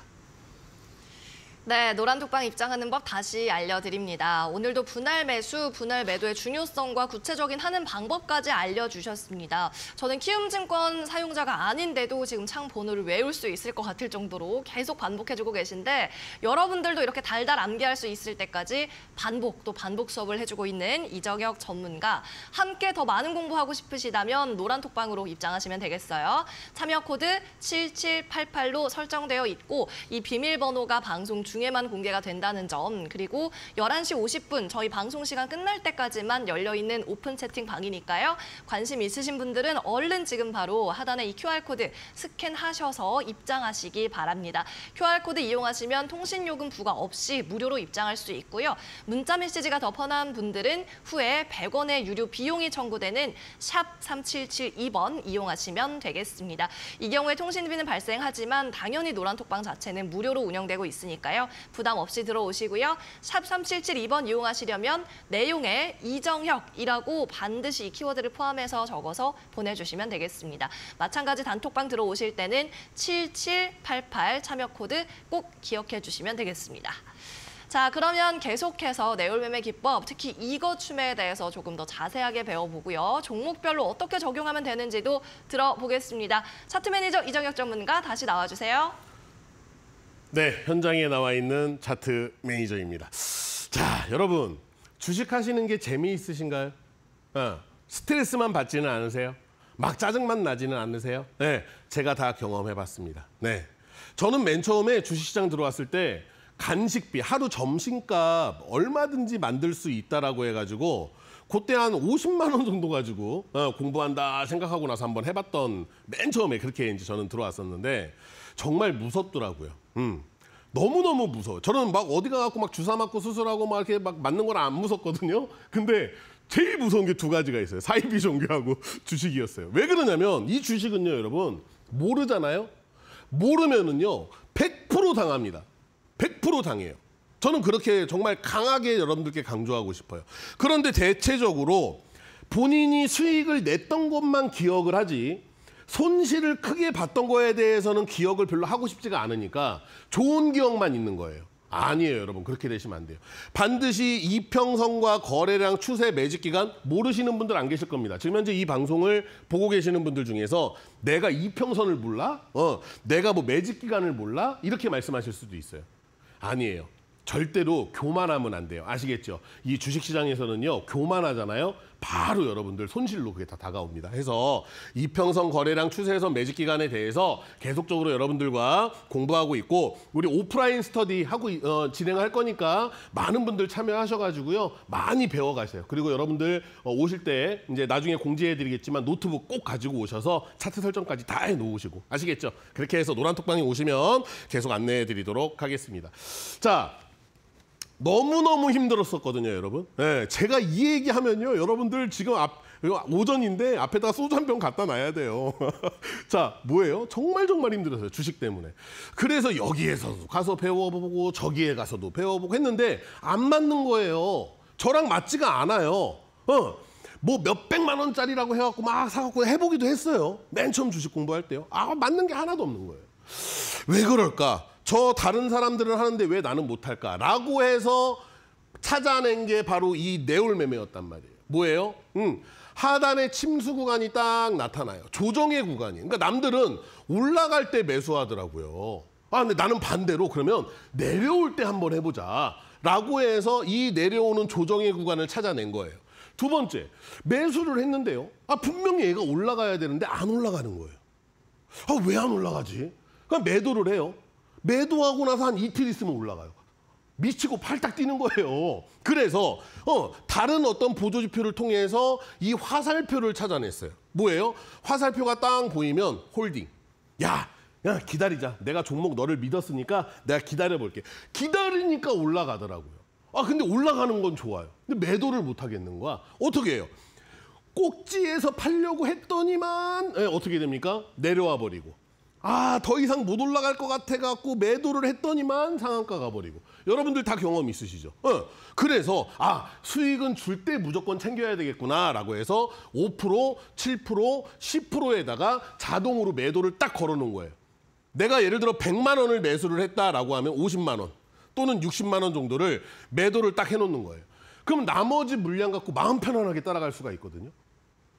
네, 노란톡방 입장하는 법 다시 알려드립니다. 오늘도 분할 매수, 분할 매도의 중요성과 구체적인 하는 방법까지 알려주셨습니다. 저는 키움증권 사용자가 아닌데도 지금 창 번호를 외울 수 있을 것 같을 정도로 계속 반복해주고 계신데 여러분들도 이렇게 달달 암기할 수 있을 때까지 반복 또 반복 수업을 해주고 있는 이정혁 전문가 함께 더 많은 공부하고 싶으시다면 노란톡방으로 입장하시면 되겠어요. 참여 코드 7788로 설정되어 있고 이 비밀번호가 방송 중 중에만 공개가 된다는 점 그리고 11시 50분 저희 방송 시간 끝날 때까지만 열려있는 오픈 채팅방이니까요. 관심 있으신 분들은 얼른 지금 바로 하단에 이 QR코드 스캔하셔서 입장하시기 바랍니다. QR코드 이용하시면 통신요금 부과 없이 무료로 입장할 수 있고요. 문자 메시지가 더 편한 분들은 후에 100원의 유료 비용이 청구되는 샵 3772번 이용하시면 되겠습니다. 이 경우에 통신비는 발생하지만 당연히 노란톡방 자체는 무료로 운영되고 있으니까요. 있으니까요. 부담 없이 들어오시고요. 샵 3772번 이용하시려면 내용에 이정혁이라고 반드시 이 키워드를 포함해서 적어서 보내주시면 되겠습니다. 마찬가지 단톡방 들어오실 때는 7788 참여 코드 꼭 기억해 주시면 되겠습니다. 자 그러면 계속해서 내올매매 기법 특히 이거춤에 대해서 조금 더 자세하게 배워보고요. 종목별로 어떻게 적용하면 되는지도 들어보겠습니다. 차트 매니저 이정혁 전문가 다시 나와주세요. 네, 현장에 나와 있는 차트 매니저입니다. 자, 여러분 주식하시는 게 재미있으신가요? 어, 스트레스만 받지는 않으세요? 막 짜증만 나지는 않으세요? 네, 제가 다 경험해봤습니다. 네, 저는 맨 처음에 주식시장 들어왔을 때 간식비 하루 점심값 얼마든지 만들 수 있다라고 해가지고 그때 한 50만 원 정도 가지고 어, 공부한다 생각하고 나서 한번 해봤던 맨 처음에 그렇게 이제 저는 들어왔었는데 정말 무섭더라고요. 음. 너무너무 무서워요. 저는 막 어디 가갖고 막 주사 맞고 수술하고 막 이렇게 막 맞는 걸 안 무섭거든요. 근데 제일 무서운 게 두 가지가 있어요. 사이비 종교하고 <laughs> 주식이었어요. 왜 그러냐면 이 주식은요, 여러분. 모르잖아요. 모르면은요. 100% 당합니다. 100% 당해요. 저는 그렇게 정말 강하게 여러분들께 강조하고 싶어요. 그런데 대체적으로 본인이 수익을 냈던 것만 기억을 하지 손실을 크게 봤던 거에 대해서는 기억을 별로 하고 싶지가 않으니까 좋은 기억만 있는 거예요. 아니에요, 여러분. 그렇게 되시면 안 돼요. 반드시 이평선과 거래량 추세 매직 기간 모르시는 분들 안 계실 겁니다. 지금 현재 이 방송을 보고 계시는 분들 중에서 내가 이평선을 몰라? 어, 내가 뭐 매직 기간을 몰라? 이렇게 말씀하실 수도 있어요. 아니에요. 절대로 교만하면 안 돼요. 아시겠죠? 이 주식시장에서는요, 교만하잖아요. 바로 여러분들 손실로 그게 다 다가옵니다. 해서 이평선 거래량 추세에서 매직 기간에 대해서 계속적으로 여러분들과 공부하고 있고 우리 오프라인 스터디 하고 어, 진행할 거니까 많은 분들 참여하셔가지고요 많이 배워가세요. 그리고 여러분들 어, 오실 때 이제 나중에 공지해드리겠지만 노트북 꼭 가지고 오셔서 차트 설정까지 다 해놓으시고 아시겠죠? 그렇게 해서 노란톡방에 오시면 계속 안내해드리도록 하겠습니다. 자. 너무너무 힘들었었거든요, 여러분. 네, 제가 이 얘기하면요, 여러분들 지금 앞, 오전인데 앞에다 소주 한 병 갖다 놔야 돼요. <laughs> 자, 뭐예요? 정말 정말 힘들었어요, 주식 때문에. 그래서 여기에서도 가서 배워보고 저기에 가서도 배워보고 했는데 안 맞는 거예요. 저랑 맞지가 않아요. 어. 뭐 몇백만 원짜리라고 해갖고 막 사갖고 해보기도 했어요. 맨 처음 주식 공부할 때요. 아, 맞는 게 하나도 없는 거예요. 왜 그럴까? 저 다른 사람들은 하는데 왜 나는 못할까라고 해서 찾아낸 게 바로 이 네올 매매였단 말이에요. 뭐예요? 음, 하단에 침수 구간이 딱 나타나요. 조정의 구간이. 그러니까 남들은 올라갈 때 매수하더라고요. 아, 근데 나는 반대로 그러면 내려올 때 한번 해보자. 라고 해서 이 내려오는 조정의 구간을 찾아낸 거예요. 두 번째, 매수를 했는데요. 아, 분명히 얘가 올라가야 되는데 안 올라가는 거예요. 아, 왜 안 올라가지? 그냥 매도를 해요. 매도하고 나서 한 이틀 있으면 올라가요. 미치고 팔딱 뛰는 거예요. 그래서 어, 다른 어떤 보조지표를 통해서 이 화살표를 찾아냈어요. 뭐예요? 화살표가 딱 보이면 홀딩. 야, 야 기다리자. 내가 종목 너를 믿었으니까 내가 기다려볼게. 기다리니까 올라가더라고요. 아 근데 올라가는 건 좋아요. 근데 매도를 못 하겠는 거야. 어떻게 해요? 꼭지에서 팔려고 했더니만 네, 어떻게 됩니까? 내려와 버리고. 아, 더 이상 못 올라갈 것 같아 갖고 매도를 했더니만 상한가 가버리고. 여러분들 다 경험 있으시죠? 어. 그래서 아, 수익은 줄 때 무조건 챙겨야 되겠구나라고 해서 5%, 7%, 10%에다가 자동으로 매도를 딱 걸어 놓은 거예요. 내가 예를 들어 100만 원을 매수를 했다라고 하면 50만 원 또는 60만 원 정도를 매도를 딱 해 놓는 거예요. 그럼 나머지 물량 갖고 마음 편안하게 따라갈 수가 있거든요.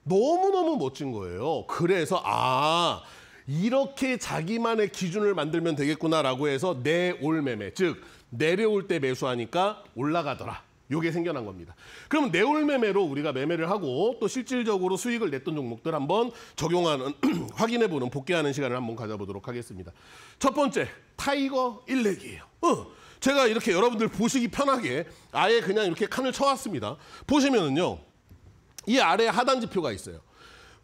너무너무 멋진 거예요. 그래서 아, 이렇게 자기만의 기준을 만들면 되겠구나라고 해서 내올 매매, 즉 내려올 때 매수하니까 올라가더라. 요게 생겨난 겁니다. 그럼 내올 매매로 우리가 매매를 하고 또 실질적으로 수익을 냈던 종목들 한번 적용하는 <clears throat> 확인해보는 복귀하는 시간을 한번 가져보도록 하겠습니다. 첫 번째 타이거 1렉이에요. 어, 제가 이렇게 여러분들 보시기 편하게 아예 그냥 이렇게 칸을 쳐왔습니다. 보시면은요. 이 아래 하단 지표가 있어요.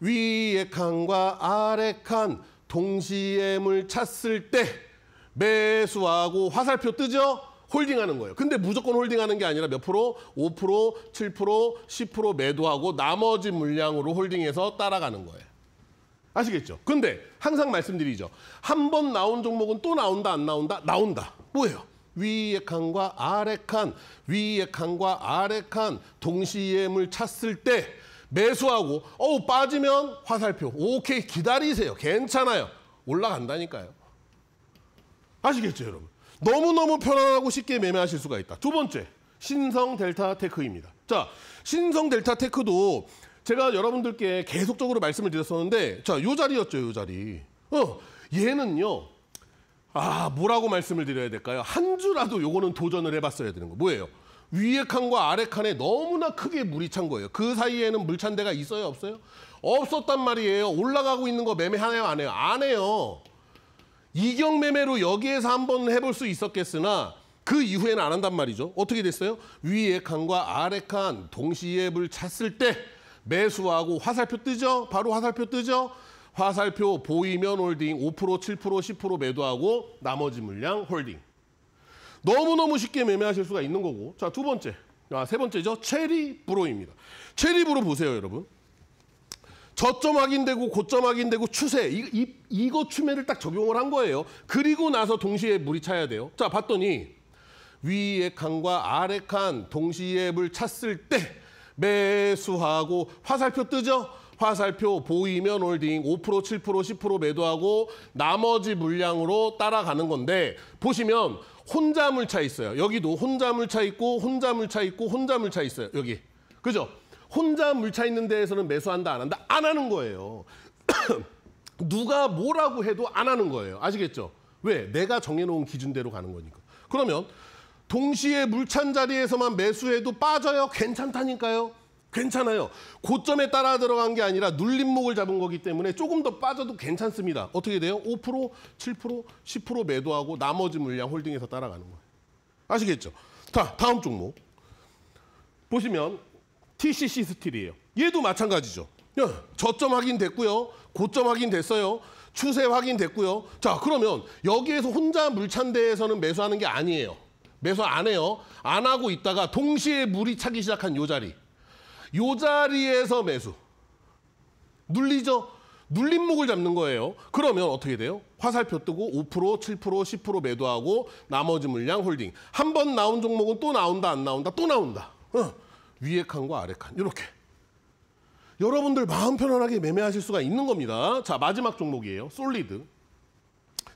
위의 칸과 아래 칸 동시에 물 찼을 때 매수하고 화살표 뜨죠? 홀딩하는 거예요. 근데 무조건 홀딩하는 게 아니라 몇 프로? 5%, 7%, 10% 매도하고 나머지 물량으로 홀딩해서 따라가는 거예요. 아시겠죠? 근데 항상 말씀드리죠. 한 번 나온 종목은 또 나온다 안 나온다? 나온다. 뭐예요? 위의 칸과 아래 칸, 위의 칸과 아래 칸 동시에 물 찼을 때 매수하고 어우 빠지면 화살표. 오케이 기다리세요. 괜찮아요. 올라간다니까요. 아시겠죠 여러분? 너무너무 편안하고 쉽게 매매하실 수가 있다. 두 번째 신성 델타 테크입니다. 자 신성 델타 테크도 제가 여러분들께 계속적으로 말씀을 드렸었는데 자요 자리였죠 요 자리. 어 얘는요 아 뭐라고 말씀을 드려야 될까요? 한 주라도 요거는 도전을 해봤어야 되는 거 뭐예요? 위에 칸과 아래 칸에 너무나 크게 물이 찬 거예요. 그 사이에는 물 찬 데가 있어요, 없어요? 없었단 말이에요. 올라가고 있는 거 매매 하나요, 안 해요? 안 해요. 이경 매매로 여기에서 한번 해볼 수 있었겠으나 그 이후에는 안 한단 말이죠. 어떻게 됐어요? 위에 칸과 아래 칸 동시에 물 찼을 때 매수하고 화살표 뜨죠? 바로 화살표 뜨죠? 화살표 보이면 홀딩 5% 7% 10% 매도하고 나머지 물량 홀딩. 너무너무 쉽게 매매하실 수가 있는 거고 자 두 번째, 아, 세 번째죠. 체리 브로입니다. 체리 브로 보세요 여러분. 저점 확인되고 고점 확인되고 추세 이, 이, 이거 추매를 딱 적용을 한 거예요. 그리고 나서 동시에 물이 차야 돼요. 자 봤더니 위의 칸과 아래 칸 동시에 물 찼을 때 매수하고 화살표 뜨죠? 화살표 보이면 올딩5% 7% 10% 매도하고 나머지 물량으로 따라가는 건데 보시면 혼자 물차 있어요. 여기도 혼자 물차 있고 혼자 물차 있고 혼자 물차 있어요. 여기. 그죠? 혼자 물차 있는 데에서는 매수한다 안 한다? 안 하는 거예요. <clears throat> 누가 뭐라고 해도 안 하는 거예요. 아시겠죠? 왜? 내가 정해놓은 기준대로 가는 거니까. 그러면 동시에 물찬 자리에서만 매수해도 빠져요? 괜찮다니까요. 괜찮아요. 고점에 따라 들어간 게 아니라 눌림목을 잡은 거기 때문에 조금 더 빠져도 괜찮습니다. 어떻게 돼요? 5%, 7%, 10% 매도하고 나머지 물량 홀딩해서 따라가는 거예요. 아시겠죠? 자, 다음 종목. 보시면 TCC 스틸이에요. 얘도 마찬가지죠. 예, 저점 확인됐고요. 고점 확인됐어요. 추세 확인됐고요. 자, 그러면 여기에서 혼자 물찬대에서는 매수하는 게 아니에요. 매수 안 해요. 안 하고 있다가 동시에 물이 차기 시작한 요 자리. 요 자리에서 매수. 눌리죠? 눌림목을 잡는 거예요. 그러면 어떻게 돼요? 화살표 뜨고 5%, 7%, 10% 매도하고 나머지 물량 홀딩. 한 번 나온 종목은 또 나온다, 안 나온다, 또 나온다. 어. 위에 칸과 아래 칸, 이렇게. 여러분들 마음 편안하게 매매하실 수가 있는 겁니다. 자, 마지막 종목이에요. 솔리드.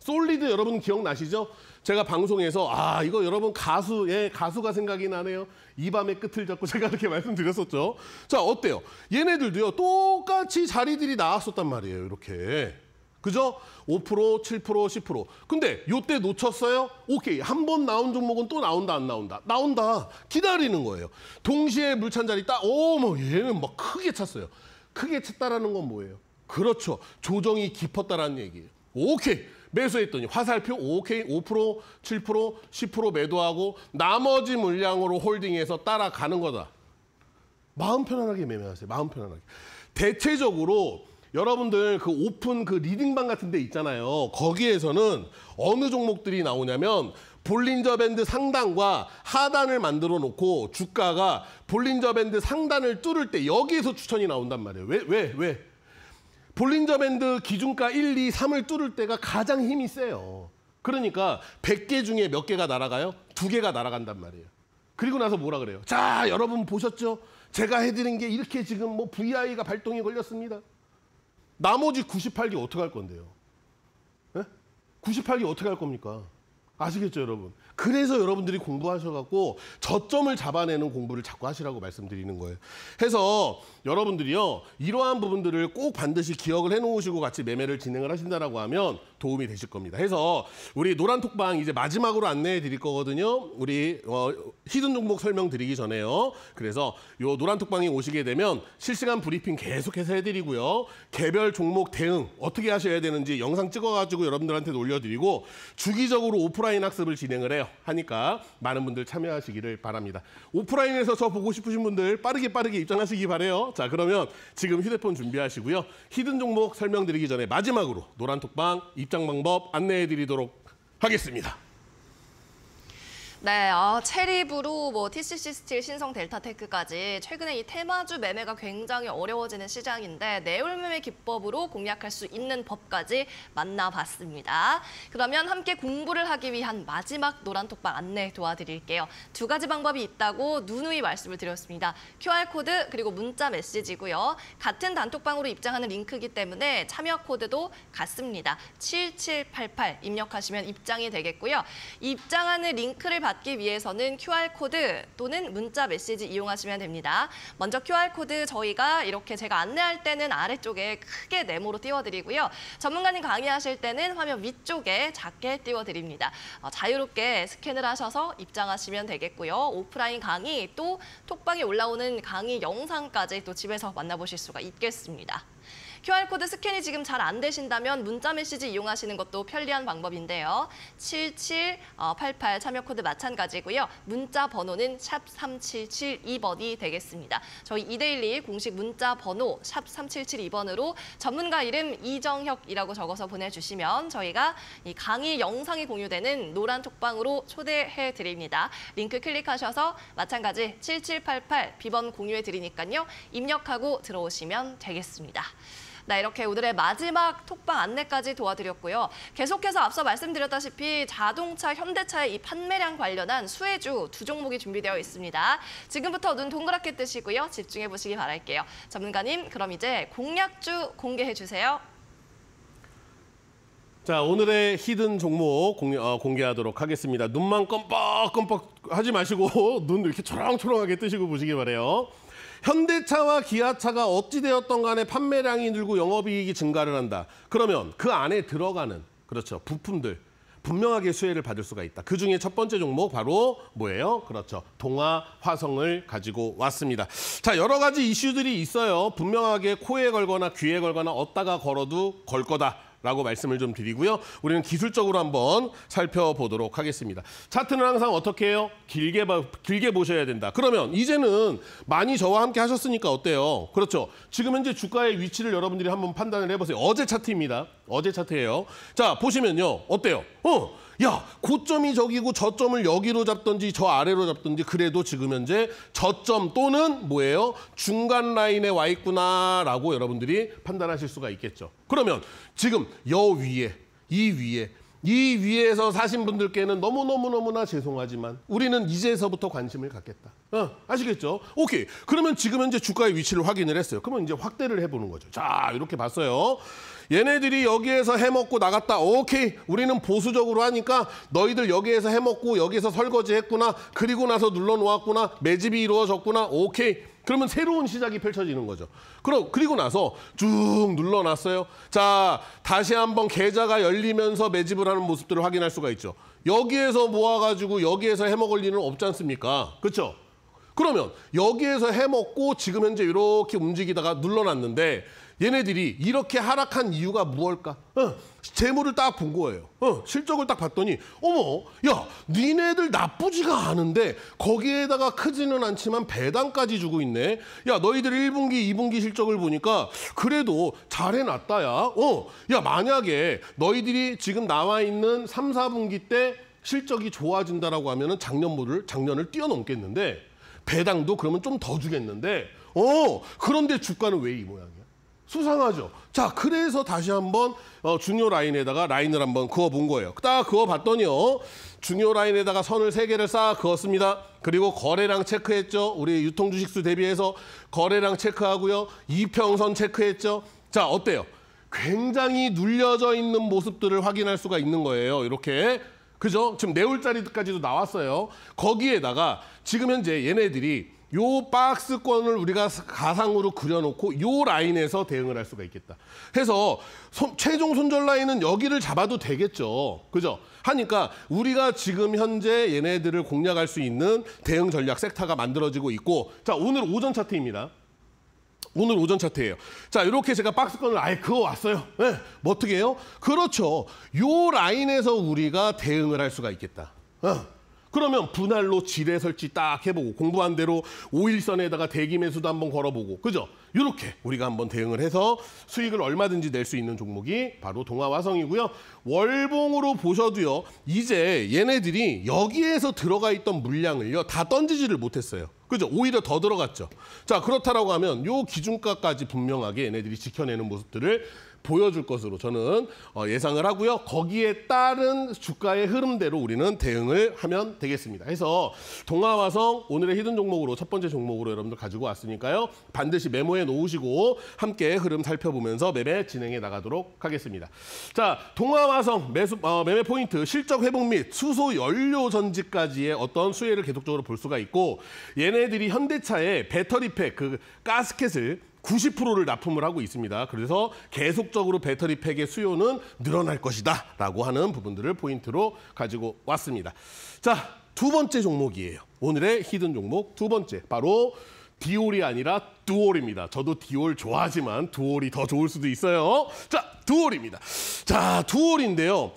솔리드 여러분 기억나시죠? 제가 방송에서 아 이거 여러분 가수 예 가수가 생각이 나네요. 이 밤의 끝을 잡고 <laughs> 제가 이렇게 말씀드렸었죠. 자 어때요? 얘네들도요 똑같이 자리들이 나왔었단 말이에요. 이렇게 그죠? 5% 7% 10% 근데 요때 놓쳤어요? 오케이 한 번 나온 종목은 또 나온다 안 나온다 나온다 기다리는 거예요. 동시에 물찬 자리 딱 어머 뭐 얘는 막 크게 찼어요. 크게 찼다라는 건 뭐예요? 그렇죠. 조정이 깊었다라는 얘기예요. 오케이. 매수했더니 화살표 5K 5% 7% 10% 매도하고 나머지 물량으로 홀딩해서 따라가는 거다. 마음 편안하게 매매하세요. 마음 편안하게. 대체적으로 여러분들 그 오픈 그 리딩방 같은 데 있잖아요. 거기에서는 어느 종목들이 나오냐면 볼린저 밴드 상단과 하단을 만들어 놓고 주가가 볼린저 밴드 상단을 뚫을 때 여기에서 추천이 나온단 말이에요. 왜? 왜? 왜? 볼린저 밴드 기준가 1, 2, 3을 뚫을 때가 가장 힘이 세요. 그러니까 100개 중에 몇 개가 날아가요? 두 개가 날아간단 말이에요. 그리고 나서 뭐라 그래요? 자, 여러분 보셨죠? 제가 해드린 게 이렇게 지금 뭐 VI가 발동이 걸렸습니다. 나머지 98개 어떻게 할 건데요? 네? 예? 98개 어떻게 할 겁니까? 아시겠죠, 여러분? 그래서 여러분들이 공부하셔갖고 저점을 잡아내는 공부를 자꾸 하시라고 말씀드리는 거예요. 해서 여러분들이요 이러한 부분들을 꼭 반드시 기억을 해놓으시고 같이 매매를 진행을 하신다라고 하면 도움이 되실 겁니다. 해서 우리 노란 톡방 이제 마지막으로 안내해 드릴 거거든요. 우리 어, 히든 종목 설명드리기 전에요. 그래서 요 노란 톡방에 오시게 되면 실시간 브리핑 계속해서 해드리고요. 개별 종목 대응 어떻게 하셔야 되는지 영상 찍어가지고 여러분들한테 올려드리고 주기적으로 오프라인 학습을 진행을 해요. 좋아요 하니까 많은 분들 참여하시기를 바랍니다. 오프라인에서 저 보고 싶으신 분들 빠르게 빠르게 입장하시기 바래요. 자 그러면 지금 휴대폰 준비하시고요. 히든 종목 설명드리기 전에 마지막으로 노란톡방 입장 방법 안내해드리도록 하겠습니다. 네, 아, 체리브로 뭐 TCC 스틸, 신성 델타테크까지 최근에 이 테마주 매매가 굉장히 어려워지는 시장인데 내울 매매 기법으로 공략할 수 있는 법까지 만나봤습니다. 그러면 함께 공부를 하기 위한 마지막 노란톡방 안내 도와드릴게요. 두 가지 방법이 있다고 누누이 말씀을 드렸습니다. QR코드 그리고 문자 메시지고요. 같은 단톡방으로 입장하는 링크이기 때문에 참여 코드도 같습니다. 7788 입력하시면 입장이 되겠고요. 입장하는 링크를 받 받기 위해서는 QR코드 또는 문자 메시지 이용하시면 됩니다. 먼저 QR코드 저희가 이렇게 제가 안내할 때는 아래쪽에 크게 네모로 띄워드리고요. 전문가님 강의하실 때는 화면 위쪽에 작게 띄워드립니다. 어, 자유롭게 스캔을 하셔서 입장하시면 되겠고요. 오프라인 강의 또 톡방에 올라오는 강의 영상까지 또 집에서 만나보실 수가 있겠습니다. QR코드 스캔이 지금 잘 안 되신다면 문자 메시지 이용하시는 것도 편리한 방법인데요. 7788 참여 코드 마찬가지고요. 문자 번호는 샵 3772번이 되겠습니다. 저희 이데일리 공식 문자 번호 샵 3772번으로 전문가 이름 이정혁이라고 적어서 보내주시면 저희가 이 강의 영상이 공유되는 노란 톡방으로 초대해 드립니다. 링크 클릭하셔서 마찬가지 7788 비번 공유해 드리니까요. 입력하고 들어오시면 되겠습니다. 네, 이렇게 오늘의 마지막 톡방 안내까지 도와드렸고요. 계속해서 앞서 말씀드렸다시피 자동차, 현대차의 이 판매량 관련한 수혜주 두 종목이 준비되어 있습니다. 지금부터 눈 동그랗게 뜨시고요. 집중해 보시기 바랄게요. 전문가님, 그럼 이제 공략주 공개해 주세요. 자 오늘의 히든 종목 공개, 어, 공개하도록 하겠습니다. 눈만 껌뻑껌뻑 하지 마시고 <laughs> 눈 이렇게 초롱초롱하게 뜨시고 보시기 바래요. 현대차와 기아차가 어찌되었던 간에 판매량이 늘고 영업이익이 증가를 한다. 그러면 그 안에 들어가는 그렇죠 부품들 분명하게 수혜를 받을 수가 있다. 그중에 첫 번째 종목 바로 뭐예요? 그렇죠. 동화 화성을 가지고 왔습니다. 자, 여러 가지 이슈들이 있어요. 분명하게 코에 걸거나 귀에 걸거나 어디다가 걸어도 걸 거다. 라고 말씀을 좀 드리고요. 우리는 기술적으로 한번 살펴보도록 하겠습니다. 차트는 항상 어떻게 해요? 길게, 길게 보셔야 된다. 그러면 이제는 많이 저와 함께 하셨으니까 어때요? 그렇죠. 지금 현재 주가의 위치를 여러분들이 한번 판단을 해보세요. 어제 차트입니다. 어제 차트예요. 자, 보시면요. 어때요? 어, 야, 고점이 저기고 저점을 여기로 잡던지저 아래로 잡던지 그래도 지금 현재 저점 또는 뭐예요? 중간 라인에 와 있구나라고 여러분들이 판단하실 수가 있겠죠. 그러면 지금 여 위에, 이 위에, 이 위에서 사신 분들께는 너무너무너무나 죄송하지만 우리는 이제서부터 관심을 갖겠다. 어, 아시겠죠? 오케이. 그러면 지금 현재 주가의 위치를 확인을 했어요. 그러면 이제 확대를 해보는 거죠. 자, 이렇게 봤어요. 얘네들이 여기에서 해먹고 나갔다. 오케이. 우리는 보수적으로 하니까 너희들 여기에서 해먹고 여기에서 설거지 했구나. 그리고 나서 눌러놓았구나. 매집이 이루어졌구나. 오케이. 그러면 새로운 시작이 펼쳐지는 거죠. 그럼 그리고 나서 쭉 눌러놨어요. 자, 다시 한번 계좌가 열리면서 매집을 하는 모습들을 확인할 수가 있죠. 여기에서 모아가지고 여기에서 해먹을 일은 없지 않습니까? 그렇죠? 그러면 여기에서 해먹고 지금 현재 이렇게 움직이다가 눌러놨는데 얘네들이 이렇게 하락한 이유가 무엇일까? 어, 재물을 딱 본 거예요. 어, 실적을 딱 봤더니 어머 야 니네들 나쁘지가 않은데 거기에다가 크지는 않지만 배당까지 주고 있네. 야 너희들 1분기 2분기 실적을 보니까 그래도 잘해놨다 야. 어, 야 만약에 너희들이 지금 나와 있는 3, 4분기 때 실적이 좋아진다라고 하면은 작년물을 작년을 뛰어넘겠는데 배당도 그러면 좀 더 주겠는데 어 그런데 주가는 왜 이 모양이야? 수상하죠. 자, 그래서 다시 한번 어, 중요 라인에다가 라인을 한번 그어본 거예요. 딱 그어봤더니요. 중요 라인에다가 선을 세개를 쌓아 그었습니다. 그리고 거래량 체크했죠. 우리 유통주식수 대비해서 거래량 체크하고요. 이평선 체크했죠. 자, 어때요? 굉장히 눌려져 있는 모습들을 확인할 수가 있는 거예요. 이렇게. 그죠? 지금 네올짜리까지도 나왔어요. 거기에다가 지금 현재 얘네들이 요 박스권을 우리가 가상으로 그려놓고 요 라인에서 대응을 할 수가 있겠다. 해서 손, 최종 손절 라인은 여기를 잡아도 되겠죠. 그죠? 하니까 우리가 지금 현재 얘네들을 공략할 수 있는 대응 전략 섹터가 만들어지고 있고 자 오늘 오전 차트입니다. 오늘 오전 차트예요. 자, 이렇게 제가 박스권을 아예 그어 왔어요. 네. 예, 뭐 어떻게 해요? 그렇죠. 요 라인에서 우리가 대응을 할 수가 있겠다. 어. 그러면 분할로 지뢰 설치 딱 해보고 공부한 대로 오일선에다가 대기 매수도 한번 걸어보고 그죠? 이렇게 우리가 한번 대응을 해서 수익을 얼마든지 낼 수 있는 종목이 바로 동화화성이고요 월봉으로 보셔도요. 이제 얘네들이 여기에서 들어가 있던 물량을요. 다 던지지를 못했어요. 그죠? 오히려 더 들어갔죠. 자, 그렇다라고 하면 요 기준가까지 분명하게 얘네들이 지켜내는 모습들을 보여줄 것으로 저는 어, 예상을 하고요. 거기에 따른 주가의 흐름대로 우리는 대응을 하면 되겠습니다. 해서 동화와성 오늘의 히든 종목으로 첫 번째 종목으로 여러분들 가지고 왔으니까요. 반드시 메모해 놓으시고 함께 흐름 살펴보면서 매매 진행해 나가도록 하겠습니다. 자, 동화와성 매수, 어, 매매 포인트 실적 회복 및 수소 연료 전지까지의 어떤 수혜를 계속적으로 볼 수가 있고 얘네들이 현대차의 배터리팩 그 가스켓을 90%를 납품을 하고 있습니다. 그래서 계속적으로 배터리 팩의 수요는 늘어날 것이다 라고 하는 부분들을 포인트로 가지고 왔습니다. 자, 두 번째 종목이에요. 오늘의 히든 종목 두 번째 바로 디올이 아니라 두올입니다. 저도 디올 좋아하지만 두올이 더 좋을 수도 있어요. 자, 두올입니다. 자, 두올인데요.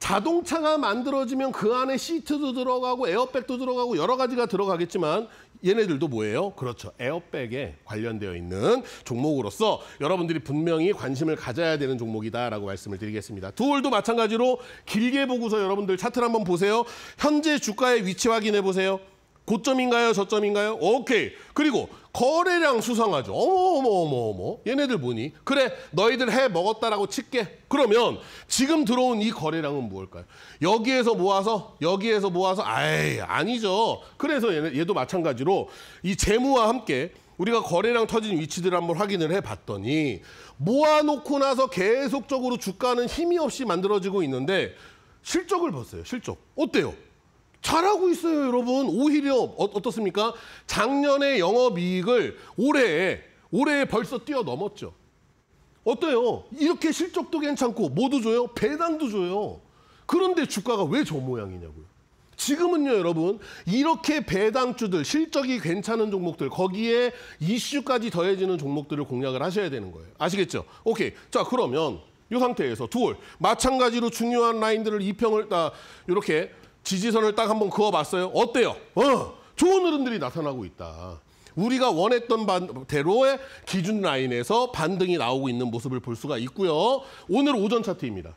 자동차가 만들어지면 그 안에 시트도 들어가고 에어백도 들어가고 여러 가지가 들어가겠지만 얘네들도 뭐예요? 그렇죠. 에어백에 관련되어 있는 종목으로서 여러분들이 분명히 관심을 가져야 되는 종목이다라고 말씀을 드리겠습니다. 두월도 마찬가지로 길게 보고서 여러분들 차트를 한번 보세요. 현재 주가의 위치 확인해 보세요. 고점인가요? 저점인가요? 오케이. 그리고 거래량 수상하죠. 어머 어머 어머 얘네들 보니 그래 너희들 해 먹었다라고 칠게. 그러면 지금 들어온 이 거래량은 뭘까요? 여기에서 모아서 여기에서 모아서 아이 아니죠. 그래서 얘네, 얘도 마찬가지로 이 재무와 함께 우리가 거래량 터진 위치들을 한번 확인을 해봤더니 모아놓고 나서 계속적으로 주가는 힘이 없이 만들어지고 있는데 실적을 봤어요. 실적 어때요? 잘하고 있어요, 여러분. 오히려 어, 떻습니까 작년에 영업이익을 올해에 올해에 벌써 뛰어넘었죠. 어때요? 이렇게 실적도 괜찮고 모두 줘요? 배당도 줘요. 그런데 주가가 왜 저 모양이냐고요. 지금은요, 여러분, 이렇게 배당주들, 실적이 괜찮은 종목들, 거기에 이슈까지 더해지는 종목들을 공략을 하셔야 되는 거예요. 아시겠죠? 오케이. 자, 그러면 이 상태에서 두월 마찬가지로 중요한 라인들을 이평을 다 아, 이렇게 지지선을 딱 한번 그어봤어요. 어때요? 어, 좋은 흐름들이 나타나고 있다. 우리가 원했던 대로의 기준 라인에서 반등이 나오고 있는 모습을 볼 수가 있고요. 오늘 오전 차트입니다.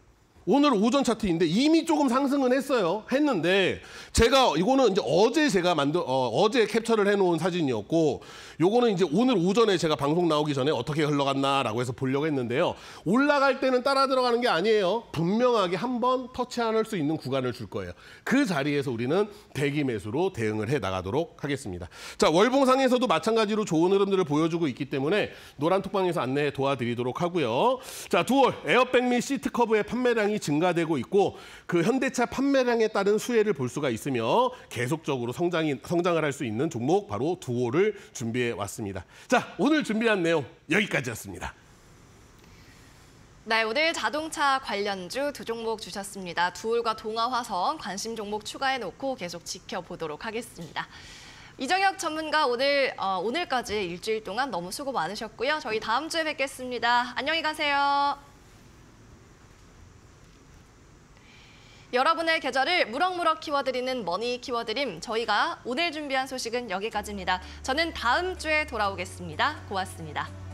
오늘 오전 차트인데 이미 조금 상승은 했어요. 했는데 제가 이거는 이제 어제 제가 만들 어, 어제 캡처를 해놓은 사진이었고 요거는 이제 오늘 오전에 제가 방송 나오기 전에 어떻게 흘러갔나라고 해서 보려고 했는데요. 올라갈 때는 따라 들어가는 게 아니에요. 분명하게 한 번 터치할 수 있는 구간을 줄 거예요. 그 자리에서 우리는 대기 매수로 대응을 해 나가도록 하겠습니다. 자, 월봉상에서도 마찬가지로 좋은 흐름들을 보여주고 있기 때문에 노란 톡방에서 안내 도와드리도록 하고요. 자, 두월 에어백 및 시트 커브의 판매량이 증가되고 있고 그 현대차 판매량에 따른 수혜를 볼 수가 있으며 계속적으로 성장이, 성장을 할 수 있는 종목 바로 두월을 준비해 자리에 왔습니다. 자, 오늘 준비한 내용 여기까지였습니다. 네, 오늘 자동차 관련주 두 종목 주셨습니다. 두올과 동화화성 관심 종목 추가해놓고 계속 지켜보도록 하겠습니다. 이정혁 전문가 오늘 어, 오늘까지 일주일 동안 너무 수고 많으셨고요. 저희 다음 주에 뵙겠습니다. 안녕히 가세요. 여러분의 계절을 무럭무럭 키워드리는 머니 키워드림. 저희가 오늘 준비한 소식은 여기까지입니다. 저는 다음 주에 돌아오겠습니다. 고맙습니다.